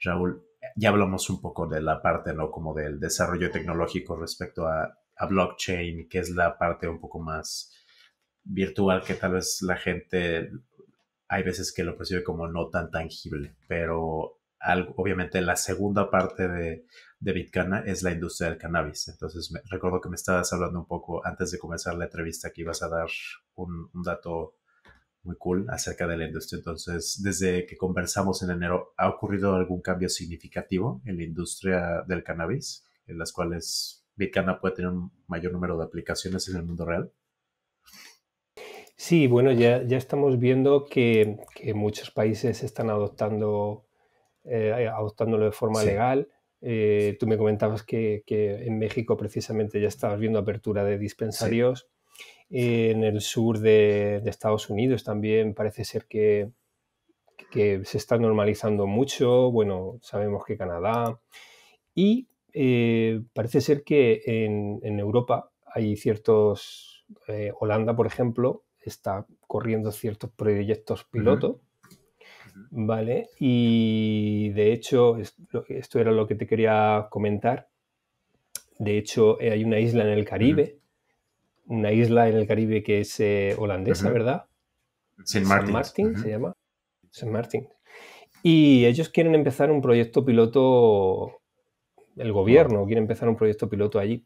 Raúl, ya hablamos un poco de la parte, ¿no? Como del desarrollo tecnológico respecto a, a blockchain, que es la parte un poco más virtual que tal vez la gente hay veces que lo percibe como no tan tangible, pero algo, obviamente la segunda parte de, de Bitcana es la industria del cannabis. Entonces me, recuerdo que me estabas hablando un poco antes de comenzar la entrevista que ibas a dar un dato muy cool acerca de la industria. Entonces, desde que conversamos en enero, ¿ha ocurrido algún cambio significativo en la industria del cannabis, en las cuales Bitcana puede tener un mayor número de aplicaciones en el mundo real? Sí, bueno, ya, estamos viendo que, muchos países están adoptando, eh, adoptándolo de forma legal. Eh, tú me comentabas que, que, en México precisamente ya estabas viendo apertura de dispensarios en el sur de, Estados Unidos también parece ser que, se está normalizando mucho. Bueno, sabemos que Canadá. Y eh, parece ser que en, Europa hay ciertos. Eh, Holanda, por ejemplo, está corriendo ciertos proyectos piloto. Vale, y de hecho, esto era lo que te quería comentar. De hecho, eh, hay una isla en el Caribe, una isla en el Caribe que es eh, holandesa, ¿verdad? Saint Martin. Saint Martin se llama. San Martin. Y ellos quieren empezar un proyecto piloto, el gobierno quiere empezar un proyecto piloto allí.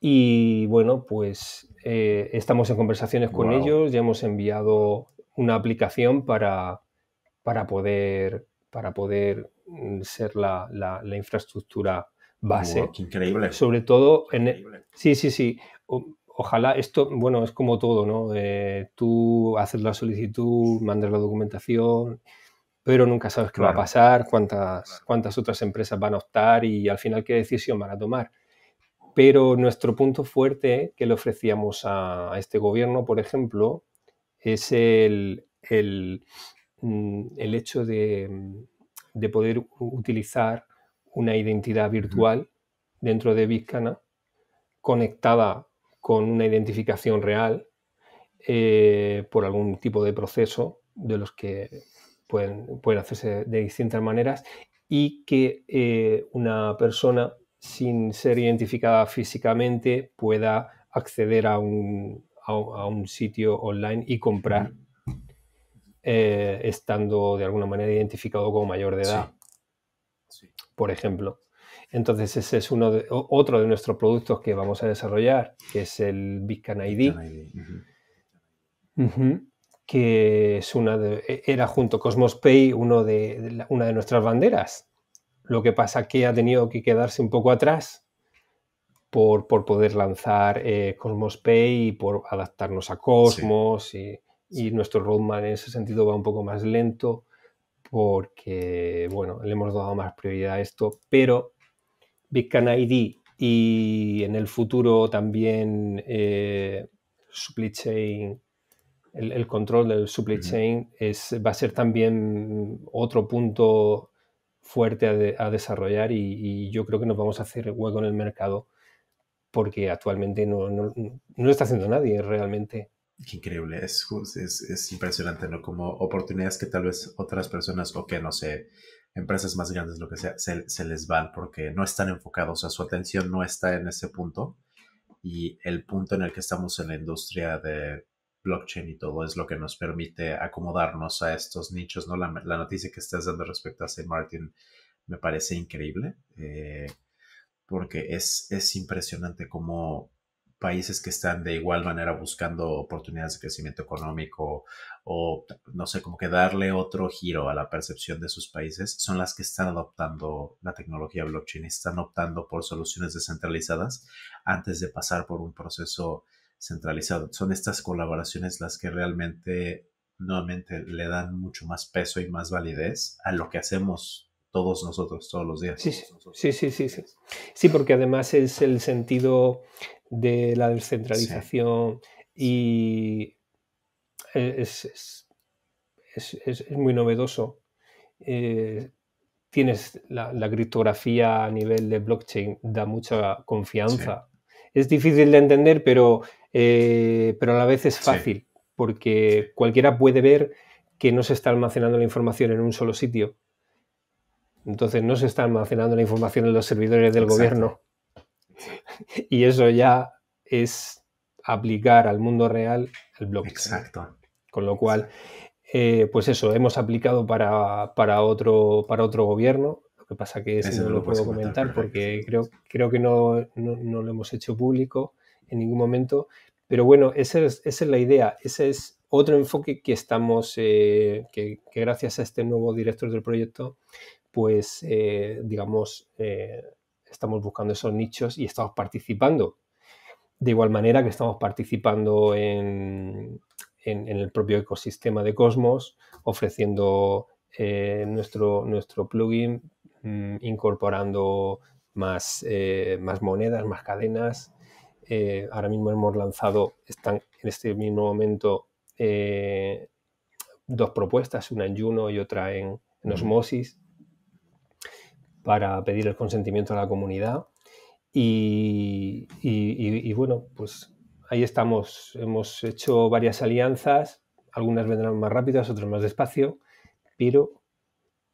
Y bueno, pues eh, estamos en conversaciones con ellos, ya hemos enviado una aplicación para, para poder, para poder mm, ser la, infraestructura base. increíble. Sobre todo en... Sí, sí, sí ojalá esto, bueno, es como todo, ¿no? Eh, tú haces la solicitud, mandas la documentación, pero nunca sabes qué va a pasar, cuántas, cuántas otras empresas van a optar y al final qué decisión van a tomar. Pero nuestro punto fuerte que le ofrecíamos a, este gobierno, por ejemplo, es el, mm, hecho de, de, poder utilizar una identidad virtual dentro de Vizcana conectada con una identificación real eh, por algún tipo de proceso de los que pueden, hacerse de distintas maneras y que eh, una persona sin ser identificada físicamente pueda acceder a un, sitio online y comprar eh, estando de alguna manera identificado como mayor de edad, por ejemplo. Entonces ese es uno otro de nuestros productos que vamos a desarrollar, que es el Bitcan ID, que es una e, era junto Cosmos Pay uno de, una de nuestras banderas. Lo que pasa que ha tenido que quedarse un poco atrás por, por poder lanzar eh, Cosmos Pay y por adaptarnos a Cosmos y, nuestro roadmap en ese sentido va un poco más lento porque, bueno, le hemos dado más prioridad a esto, pero Bitcan ID y en el futuro también eh, supply chain, el, control del supply chain es, va a ser también otro punto fuerte a, desarrollar y, yo creo que nos vamos a hacer hueco en el mercado porque actualmente no, lo está haciendo nadie realmente. Increíble, es, es, es impresionante, ¿no? Como oportunidades que tal vez otras personas o que, no sé, empresas más grandes, lo que sea, se, les van porque no están enfocados, o sea, su atención no está en ese punto. Y el punto en el que estamos en la industria de blockchain y todo es lo que nos permite acomodarnos a estos nichos, ¿no? La, noticia que estás dando respecto a Saint Martin me parece increíble, eh, porque es, es impresionante cómo países que están de igual manera buscando oportunidades de crecimiento económico o, no sé, como que darle otro giro a la percepción de sus países, son las que están adoptando la tecnología blockchain, están optando por soluciones descentralizadas antes de pasar por un proceso centralizado. Son estas colaboraciones las que realmente, nuevamente, le dan mucho más peso y más validez a lo que hacemos todos nosotros, todos los días. Sí, sí, sí, sí, sí. porque además es el sentido de la descentralización y e, es, muy novedoso. Eh, tienes la, criptografía a nivel de blockchain, da mucha confianza. Es difícil de entender, pero, eh, pero a la vez es fácil, porque cualquiera puede ver que no se está almacenando la información en un solo sitio, entonces no se está almacenando la información en los servidores del gobierno. Y eso ya es aplicar al mundo real el blockchain. Exacto. Con lo cual, eh, pues eso, hemos aplicado para, otro, para otro gobierno. Lo que pasa que eso no lo, puedo comentar, porque creo, creo que no, lo hemos hecho público en ningún momento. Pero bueno, esa es, la idea. Ese es otro enfoque que estamos, eh, que gracias a este nuevo director del proyecto, pues eh, digamos, eh, estamos buscando esos nichos y estamos participando. De igual manera que estamos participando en, el propio ecosistema de Cosmos, ofreciendo eh, nuestro, nuestro plugin, mm, incorporando más, más monedas, más cadenas. ahora mismo hemos lanzado, están en este mismo momento dos propuestas, una en Juno y otra en, en Osmosis, para pedir el consentimiento a la comunidad. Y, y, bueno, pues ahí estamos. Hemos hecho varias alianzas, algunas vendrán más rápidas, otras más despacio, pero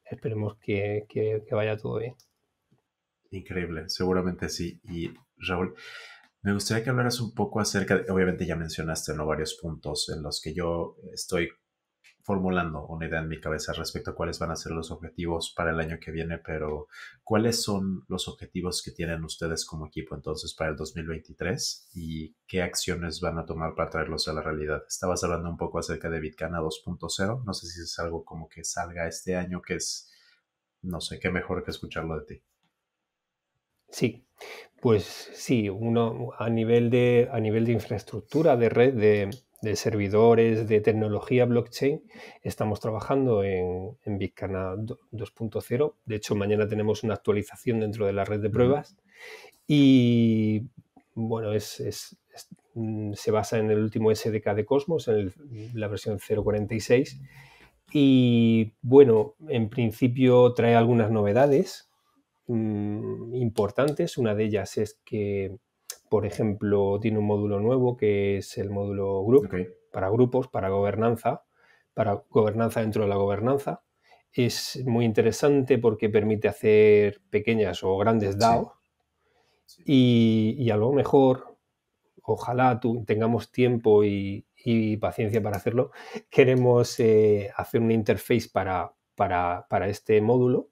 esperemos que, que, vaya todo bien. Increíble, seguramente sí. Y Raúl, me gustaría que hablaras un poco acerca, obviamente ya mencionaste varios puntos en los que yo estoy formulando una idea en mi cabeza respecto a cuáles van a ser los objetivos para el año que viene, pero ¿cuáles son los objetivos que tienen ustedes como equipo entonces para el 2023 y qué acciones van a tomar para traerlos a la realidad? Estabas hablando un poco acerca de Bitcana 2.0, no sé si es algo como que salga este año, que es, no sé, qué mejor que escucharlo de ti. Sí, pues sí, uno a nivel de, a nivel de infraestructura, de red, de, de servidores, de tecnología blockchain. Estamos trabajando en, en 2.0. De hecho, mañana tenemos una actualización dentro de la red de pruebas. Y bueno, es, mm, se basa en el último SDK de Cosmos, en la versión 0.46. Y bueno, en principio trae algunas novedades mm, importantes. Una de ellas es que por ejemplo, tiene un módulo nuevo que es el módulo Group, para grupos, para gobernanza, para gobernanza dentro de la gobernanza. Es muy interesante porque permite hacer pequeñas o grandes DAO. Y, a lo mejor, ojalá tú, tengamos tiempo y, paciencia para hacerlo, queremos eh, hacer una interface para, para, para este módulo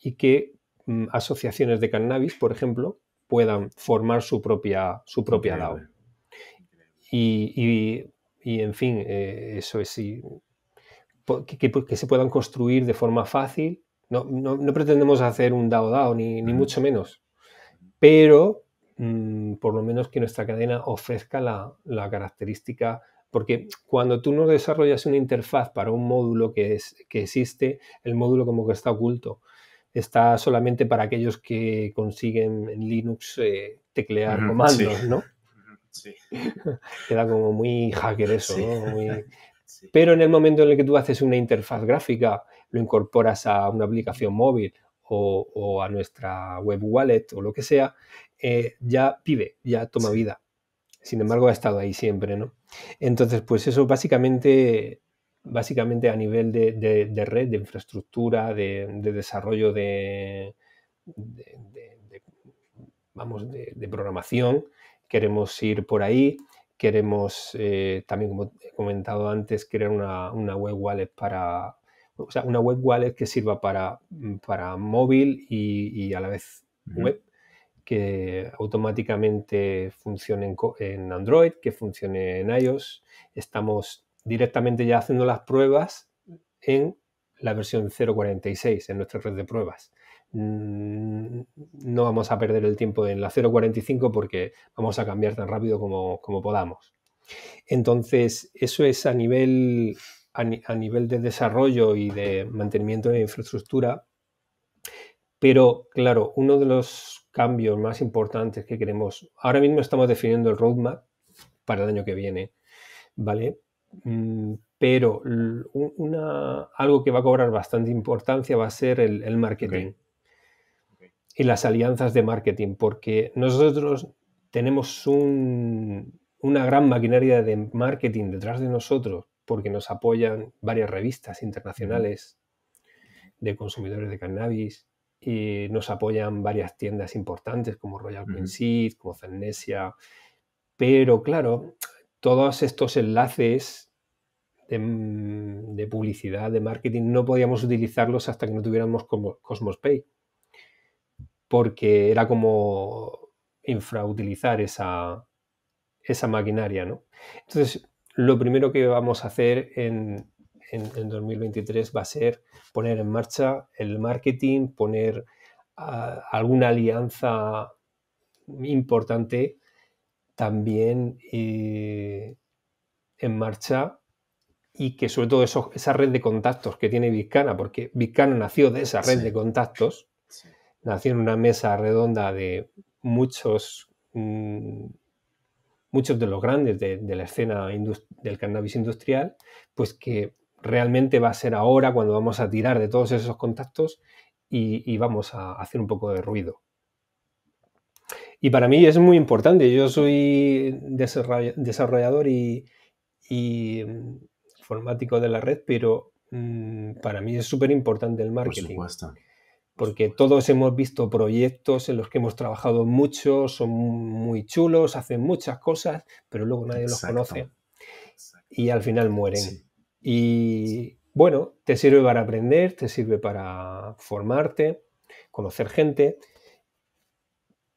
y que mm, asociaciones de cannabis, por ejemplo, puedan formar su propia, su propia DAO. Y, en fin, eh, eso es, sí pues, que, se puedan construir de forma fácil. No, pretendemos hacer un DAO DAO, ni, mucho menos, pero mm, por lo menos que nuestra cadena ofrezca la, característica porque cuando tú no desarrollas una interfaz para un módulo que, es, que existe, el módulo como que está oculto está solamente para aquellos que consiguen en Linux eh, teclear comandos, ¿no? Sí. Queda como muy hacker eso, ¿no? Pero en el momento en el que tú haces una interfaz gráfica, lo incorporas a una aplicación móvil o, a nuestra web wallet o lo que sea, eh, ya pide, ya toma vida. Sin embargo, ha estado ahí siempre, ¿no? Entonces, pues eso básicamente básicamente a nivel de, red, de infraestructura, de, desarrollo de, vamos, de, programación. Queremos ir por ahí. Queremos, eh, también como he comentado antes, crear una, web wallet para, una web wallet que sirva para, para móvil y, a la vez web que automáticamente funcione en, en, Android, que funcione en iOS. Estamos directamente ya haciendo las pruebas en la versión 0.46, en nuestra red de pruebas. Mm, no vamos a perder el tiempo en la 0.45 porque vamos a cambiar tan rápido como, podamos. Entonces, eso es a nivel, a nivel de desarrollo y de mantenimiento de infraestructura. Pero, claro, uno de los cambios más importantes que queremos, ahora mismo estamos definiendo el roadmap para el año que viene, ¿vale? Mm, pero algo que va a cobrar bastante importancia va a ser el, marketing y las alianzas de marketing, porque nosotros tenemos una gran maquinaria de marketing detrás de nosotros, porque nos apoyan varias revistas internacionales de consumidores de cannabis y nos apoyan varias tiendas importantes como Royal Queen como Cernesia, pero claro, todos estos enlaces mm, de, publicidad, de marketing, no podíamos utilizarlos hasta que no tuviéramos como Cosmos Pay, porque era como infrautilizar esa, maquinaria, ¿no? Entonces, lo primero que vamos a hacer en, 2023 va a ser poner en marcha el marketing, poner ah, alguna alianza importante también eh, en marcha y que sobre todo esa red de contactos que tiene Vizcana, porque Vizcana nació de esa red de contactos, nació en una mesa redonda de muchos, mm, muchos de los grandes de, la escena del cannabis industrial, pues que realmente va a ser ahora cuando vamos a tirar de todos esos contactos y vamos a hacer un poco de ruido. Y para mí es muy importante. Yo soy desarrollador y, y mm, informático de la red, pero mm, para mí es súper importante el marketing. Porque todos hemos visto proyectos en los que hemos trabajado mucho, son muy chulos, hacen muchas cosas, pero luego nadie los conoce. Y al final mueren. Y bueno, te sirve para aprender, te sirve para formarte, conocer gente,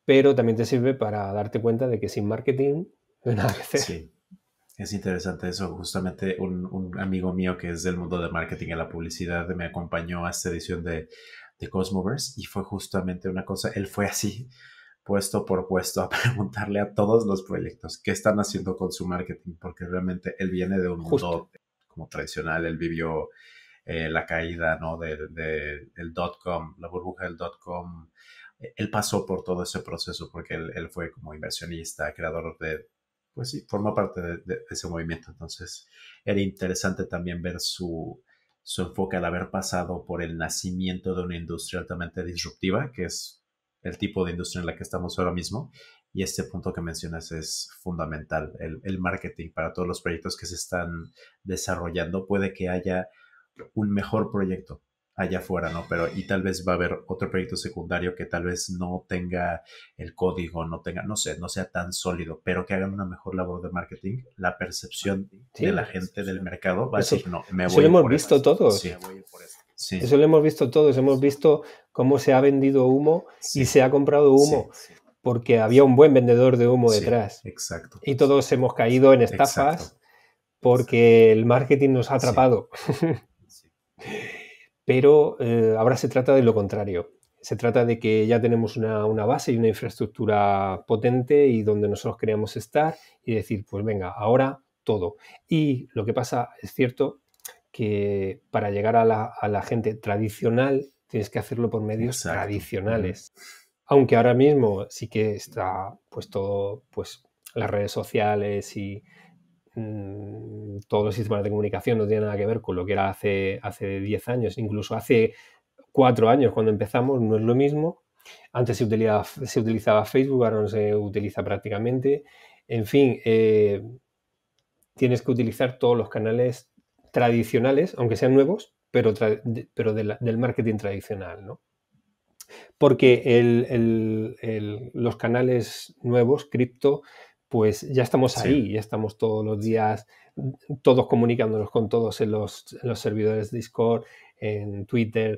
pero también te sirve para darte cuenta de que sin marketing no nada que hacer. Sí. Es interesante eso. Justamente un, amigo mío que es del mundo de marketing y la publicidad me acompañó a esta edición de, de Cosmoverse y fue justamente una cosa, él fue así, puesto por puesto, a preguntarle a todos los proyectos qué están haciendo con su marketing, porque realmente él viene de un mundo como tradicional, él vivió eh, la caída ¿no? del de, dot-com, la burbuja del dot-com, él pasó por todo ese proceso porque él, fue como inversionista, creador de, pues sí, formó parte de, ese movimiento. Entonces era interesante también ver su, su enfoque al haber pasado por el nacimiento de una industria altamente disruptiva, que es el tipo de industria en la que estamos ahora mismo. Y este punto que mencionas es fundamental, el, el marketing para todos los proyectos que se están desarrollando. Puede que haya un mejor proyecto, allá afuera, ¿no? Pero y tal vez va a haber otro proyecto secundario que tal vez no tenga el código, no tenga, no sé, no sea tan sólido, pero que hagan una mejor labor de marketing, la percepción de la gente del mercado va a decir, no, me voy. Eso lo hemos visto todos. Sí. Sí. Eso lo hemos visto todos, hemos visto cómo se ha vendido humo y se ha comprado humo porque había un buen vendedor de humo detrás. Exacto. Y todos hemos caído en estafas porque el marketing nos ha atrapado. pero eh, ahora se trata de lo contrario. Se trata de que ya tenemos una, base y una infraestructura potente y donde nosotros queríamos estar y decir, pues venga, ahora todo. Y lo que pasa es cierto que para llegar a la, gente tradicional tienes que hacerlo por medios tradicionales. Mm. Aunque ahora mismo sí que está pues todo, pues las redes sociales y Mm, todos los sistemas de comunicación no tienen nada que ver con lo que era hace, hace 10 años, incluso hace 4 años cuando empezamos, no es lo mismo. Antes se utilizaba, se utilizaba Facebook, ahora no se utiliza prácticamente. En fin, eh, tienes que utilizar todos los canales tradicionales, aunque sean nuevos, pero, pero del marketing tradicional, Porque los canales nuevos, cripto, pues ya estamos ahí, ya estamos todos los días, mm, todos comunicándonos con todos en los, servidores Discord, en Twitter,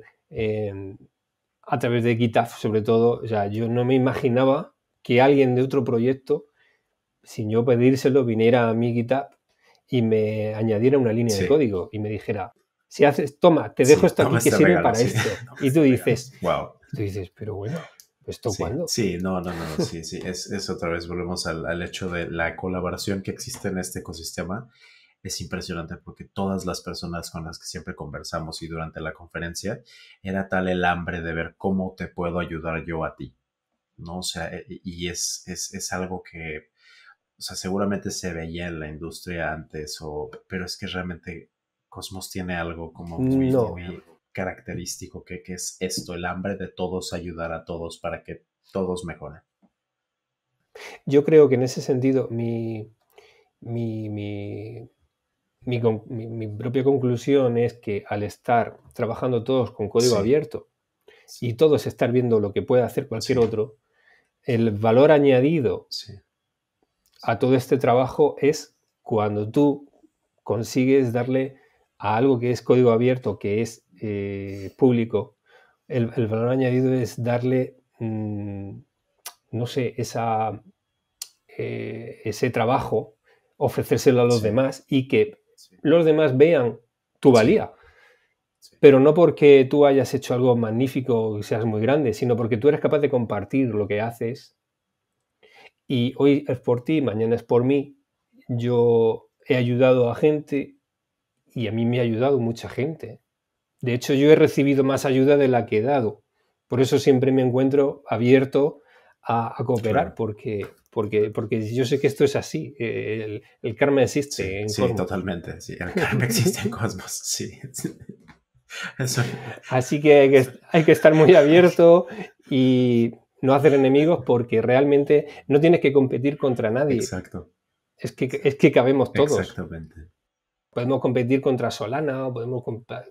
a través de GitHub sobre todo. O sea, yo no me imaginaba que alguien de otro proyecto, sin yo pedírselo, viniera a mi GitHub y me añadiera una línea de código y me dijera, si haces, toma, te dejo esto aquí que este sirve para esto. y tú este dices, wow. tú dices, pero bueno, ¿Esto sí, Sí, no, no, no, sí, sí, es, otra vez, volvemos al, hecho de la colaboración que existe en este ecosistema. Es impresionante porque todas las personas con las que siempre conversamos y durante la conferencia era tal el hambre de ver cómo te puedo ayudar yo a ti, ¿no? O sea, e, e, y es, es, algo que, o sea, seguramente se veía en la industria antes, o, pero es que realmente Cosmos tiene algo como característico que, es esto, el hambre de todos ayudar a todos para que todos mejoren. Yo creo que en ese sentido mi, mi, mi, mi, propia conclusión es que al estar trabajando todos con código abierto y todos estar viendo lo que puede hacer cualquier otro, el valor añadido a todo este trabajo es cuando tú consigues darle a algo que es código abierto, que es eh, público. El, valor añadido es darle, mm, no sé, esa, eh, ese trabajo, ofrecérselo a los demás y que los demás vean tu valía. Pero no porque tú hayas hecho algo magnífico y seas muy grande, sino porque tú eres capaz de compartir lo que haces. Y hoy es por ti, mañana es por mí. Yo he ayudado a gente y a mí me ha ayudado mucha gente. De hecho, yo he recibido más ayuda de la que he dado. Por eso siempre me encuentro abierto a, cooperar, porque, porque, porque yo sé que esto es así. Eh, el, karma existe sí, en Cosmos. Sí, totalmente. Sí, el karma existe en Cosmos. Sí. Así que hay, que hay que estar muy abierto y no hacer enemigos porque realmente no tienes que competir contra nadie. Exacto. Es que, es que cabemos todos. Exactamente podemos competir contra Solana, o podemos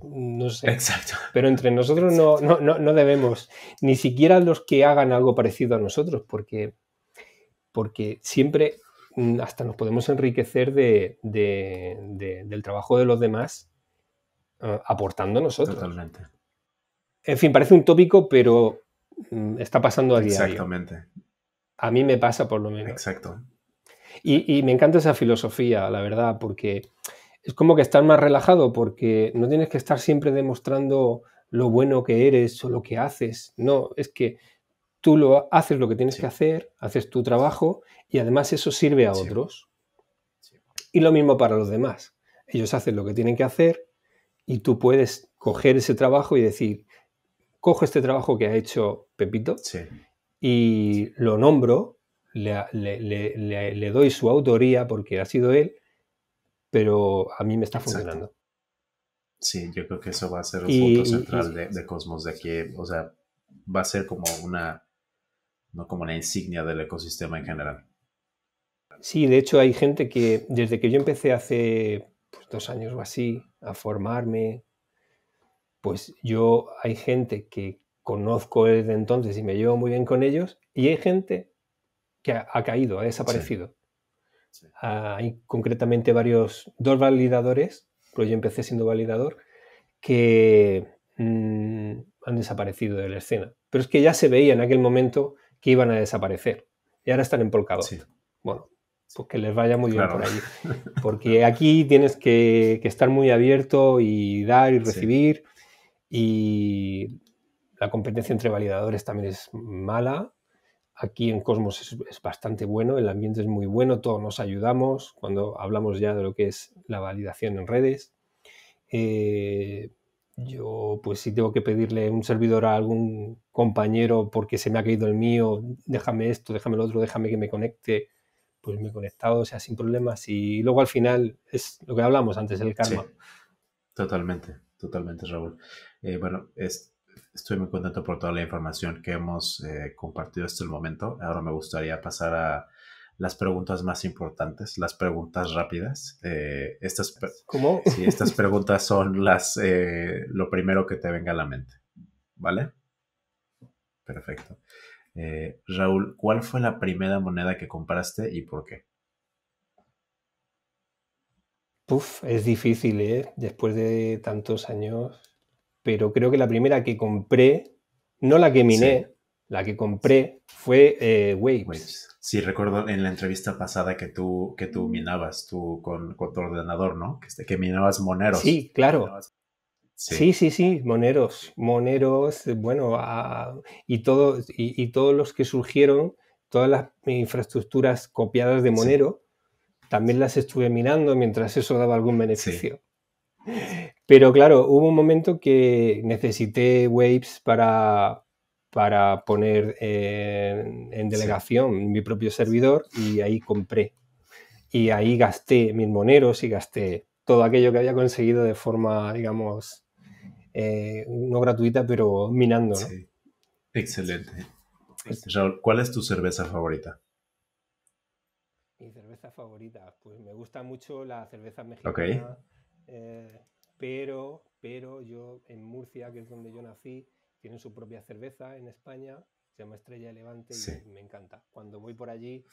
no sé. Exacto. Pero entre nosotros no, no, debemos, ni siquiera los que hagan algo parecido a nosotros, porque, porque siempre mm, hasta nos podemos enriquecer del trabajo de los demás eh, aportando nosotros. Totalmente. En fin, parece un tópico, pero mm, está pasando a diario. Exactamente. A mí me pasa por lo menos. Exacto. Y, y me encanta esa filosofía, la verdad, porque es como que estás más relajado porque no tienes que estar siempre demostrando lo bueno que eres o lo que haces. No, es que tú lo haces lo que tienes que hacer, haces tu trabajo y además eso sirve a otros. Y lo mismo para los demás. Ellos hacen lo que tienen que hacer y tú puedes coger ese trabajo y decir, cojo este trabajo que ha hecho Pepito y lo nombro, le, le doy su autoría porque ha sido él pero a mí me está funcionando. Sí, yo creo que eso va a ser el punto central de, Cosmos, de aquí. o sea, va a ser como una, no como una insignia del ecosistema en general. Sí, de hecho hay gente que desde que yo empecé hace pues, dos años o así a formarme, pues yo hay gente que conozco desde entonces y me llevo muy bien con ellos y hay gente que ha, caído, ha desaparecido. Ah, hay concretamente varios, dos validadores, pero pues yo empecé siendo validador, que mm, han desaparecido de la escena. Pero es que ya se veía en aquel momento que iban a desaparecer. Y ahora están en Polkadot. Bueno, porque pues les vaya muy bien por ahí. Porque aquí tienes que, estar muy abierto y dar y recibir. Y la competencia entre validadores también es mala aquí en Cosmos es, bastante bueno, el ambiente es muy bueno, todos nos ayudamos cuando hablamos ya de lo que es la validación en redes. Eh, yo, pues si tengo que pedirle un servidor a algún compañero porque se me ha caído el mío, déjame esto, déjame lo otro, déjame que me conecte, pues me he conectado, o sea, sin problemas. Y luego al final es lo que hablamos antes, el karma. totalmente, totalmente, Raúl. Eh, bueno, es, estoy muy contento por toda la información que hemos eh, compartido hasta el momento. Ahora me gustaría pasar a las preguntas más importantes, las preguntas rápidas. Eh, estas, ¿Cómo? Sí, estas preguntas son las, eh, lo primero que te venga a la mente. ¿Vale? Perfecto. Raúl, ¿cuál fue la primera moneda que compraste y por qué? Uf, es difícil, ¿eh? Después de tantos años pero creo que la primera que compré, no la que miné, la que compré fue eh, Waves. Sí, recuerdo en la entrevista pasada que tú, que tú mm. minabas tú con, con tu ordenador, ¿no? Que, este, minabas moneros. Sí, claro. Sí. sí. sí, moneros, moneros, bueno, y, todo, y, todos los que surgieron, todas las infraestructuras copiadas de Monero, también las estuve minando mientras eso daba algún beneficio. Sí. Pero claro, hubo un momento que necesité Waves para, para poner eh, en delegación mi propio servidor y ahí compré. Y ahí gasté mis moneros y gasté todo aquello que había conseguido de forma, digamos, eh, no gratuita, pero minando. Excelente. Pues este, ¿cuál es tu cerveza favorita? Mi cerveza favorita, pues me gusta mucho la cerveza mexicana. Ok. Eh, pero, pero yo en Murcia, que es donde yo nací, tienen su propia cerveza en España, se llama Estrella Elevante Levante y me encanta. Cuando voy por allí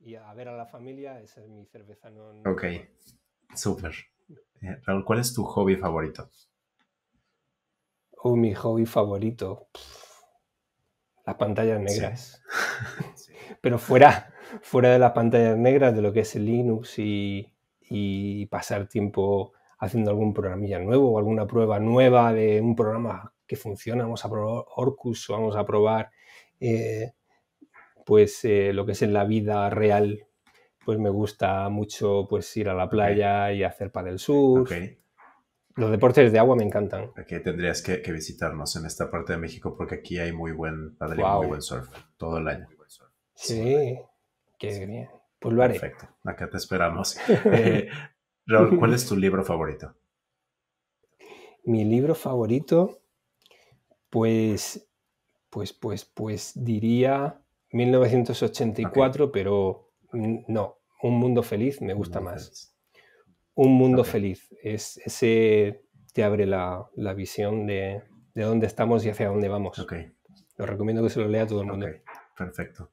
y a ver a la familia, esa es mi cerveza. No, ok, super. súper. Eh, Raúl, ¿cuál es tu hobby favorito? Oh, mi hobby favorito. las pantallas negras. Pero fuera, fuera de las pantallas negras, de lo que es el Linux y, y pasar tiempo haciendo algún programilla nuevo o alguna prueba nueva de un programa que funciona, vamos a probar Orcus, vamos a probar eh, pues eh, lo que es en la vida real, pues me gusta mucho pues ir a la playa y hacer para el sur. Los deportes de agua me encantan. Aquí tendrías que, visitarnos en esta parte de México porque aquí hay muy buen paddle muy buen surf todo el año. Sí, qué bien. Pues lo haré. Perfecto, acá te esperamos. Eh, Raúl, ¿cuál es tu libro favorito? Mi libro favorito, pues, pues, pues, pues diría 1984, pero no, Un Mundo Feliz me gusta más. Un Mundo Feliz, es, ese te abre la, visión de, dónde estamos y hacia dónde vamos. Lo recomiendo que se lo lea a todo el mundo. Perfecto.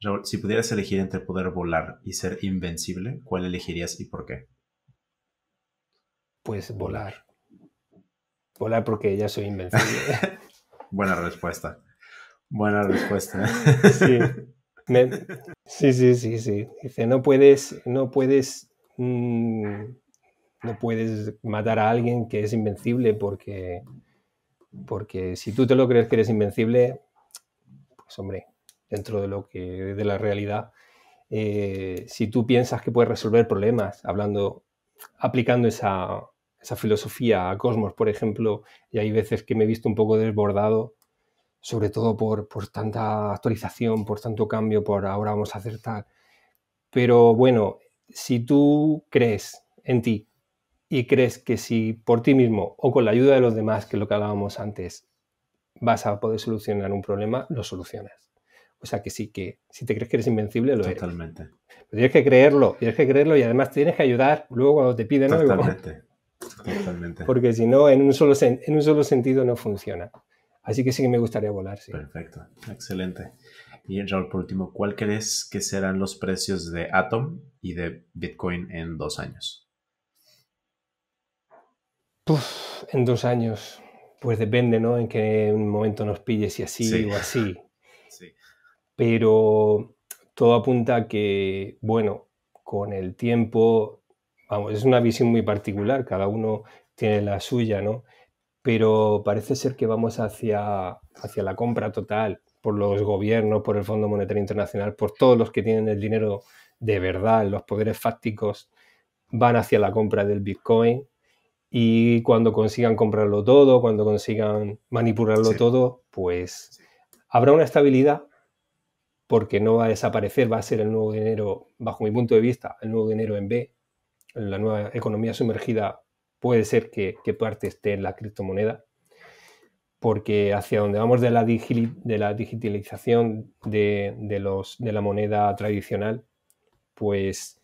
Raúl, si pudieras elegir entre poder volar y ser invencible, ¿cuál elegirías y por qué? Pues volar. Volar porque ya soy invencible. Buena respuesta. Buena respuesta. sí. sí, sí, sí, Dice, no puedes, no puedes, mm, no puedes matar a alguien que es invencible porque, porque si tú te lo crees que eres invencible, pues hombre, dentro de lo que de la realidad, eh, si tú piensas que puedes resolver problemas hablando, aplicando esa, esa filosofía a Cosmos, por ejemplo, y hay veces que me he visto un poco desbordado, sobre todo por, tanta actualización, por tanto cambio, por ahora vamos a hacer tal. Pero bueno, si tú crees en ti y crees que si por ti mismo o con la ayuda de los demás, que es lo que hablábamos antes, vas a poder solucionar un problema, lo solucionas. O sea que sí, que si te crees que eres invencible, lo Totalmente. eres. Totalmente. Tienes que creerlo, tienes que creerlo y además tienes que ayudar luego cuando te piden algo. Totalmente. Porque si no, en un, solo en un solo sentido no funciona. Así que sí que me gustaría volar, Perfecto, excelente. Y Raúl, por último, ¿cuál crees que serán los precios de Atom y de Bitcoin en dos años? en dos años, pues depende, ¿no? En qué momento nos pilles si así o así. Pero todo apunta a que, bueno, con el tiempo vamos, es una visión muy particular, cada uno tiene la suya, ¿no? Pero parece ser que vamos hacia, hacia la compra total por los gobiernos, por el Fondo Monetario Internacional, por todos los que tienen el dinero de verdad, los poderes fácticos van hacia la compra del Bitcoin y cuando consigan comprarlo todo, cuando consigan manipularlo todo, pues habrá una estabilidad porque no va a desaparecer, va a ser el nuevo dinero, bajo mi punto de vista, el nuevo dinero en B, la nueva economía sumergida puede ser que, parte esté en la criptomoneda, porque hacia donde vamos de la, de la digitalización de, los, de la moneda tradicional, pues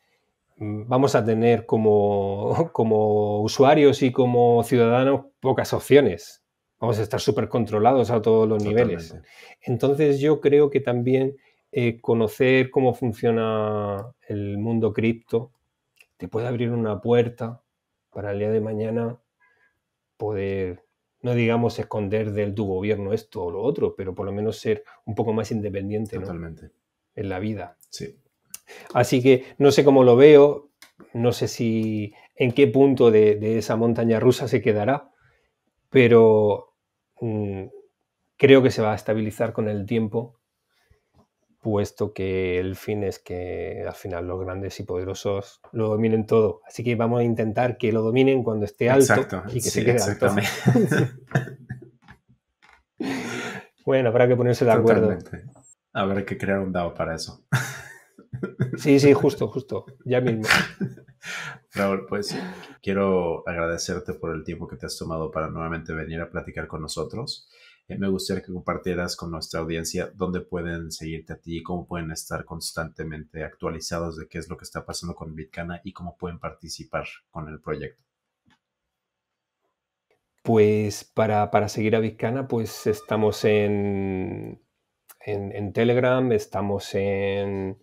mm, vamos a tener como, como usuarios y como ciudadanos pocas opciones. Vamos a estar súper controlados a todos los niveles. Entonces yo creo que también eh, conocer cómo funciona el mundo cripto te puede abrir una puerta para el día de mañana poder, no digamos esconder del tu gobierno esto o lo otro, pero por lo menos ser un poco más independiente en la vida. Sí. Así que no sé cómo lo veo, no sé si en qué punto de, esa montaña rusa se quedará, pero mm, creo que se va a estabilizar con el tiempo puesto que el fin es que al final los grandes y poderosos lo dominen todo. Así que vamos a intentar que lo dominen cuando esté alto y que se quede alto. bueno, habrá que ponerse de acuerdo. Habrá que crear un DAO para eso. sí, sí, justo, justo. Ya mismo. Raúl, pues quiero agradecerte por el tiempo que te has tomado para nuevamente venir a platicar con nosotros. Eh, me gustaría que compartieras con nuestra audiencia dónde pueden seguirte a ti, y cómo pueden estar constantemente actualizados de qué es lo que está pasando con Bitcana y cómo pueden participar con el proyecto. Pues para, seguir a Bitcana, pues estamos en, en, Telegram, estamos en,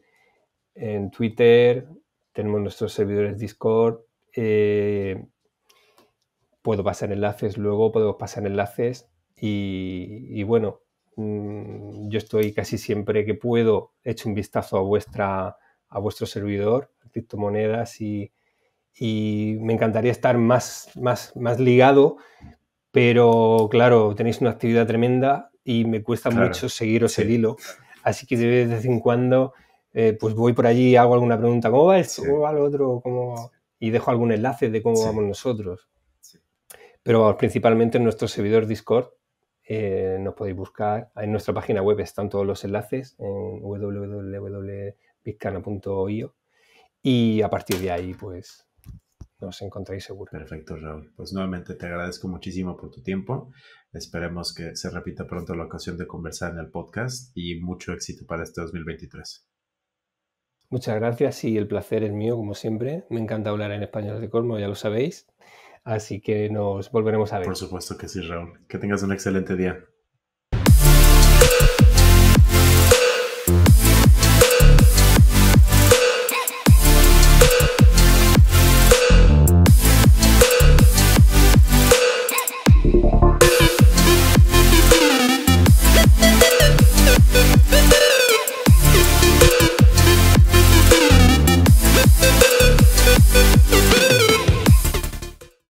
en Twitter, tenemos nuestros servidores Discord. Eh, puedo pasar enlaces luego, puedo pasar enlaces. Y, bueno, mm, yo estoy casi siempre que puedo, hecho un vistazo a, vuestra, a vuestro servidor, a criptomonedas, y, y me encantaría estar más, más, más ligado, pero claro, tenéis una actividad tremenda y me cuesta mucho seguiros el hilo. Así que de vez en cuando, eh, pues voy por allí, hago alguna pregunta, ¿cómo va esto? ¿Cómo va lo otro? Y dejo algún enlace de cómo vamos nosotros. Pero principalmente en nuestro servidor Discord, eh, nos podéis buscar. En nuestra página web están todos los enlaces en www.bizcana.io y a partir de ahí pues nos encontráis seguro. Perfecto, Raúl. Pues nuevamente te agradezco muchísimo por tu tiempo. Esperemos que se repita pronto la ocasión de conversar en el podcast y mucho éxito para este 2023. Muchas gracias y el placer es mío, como siempre. Me encanta hablar en español de Colmo, ya lo sabéis. Así que nos volveremos a ver. Por supuesto que sí, Raúl. Que tengas un excelente día.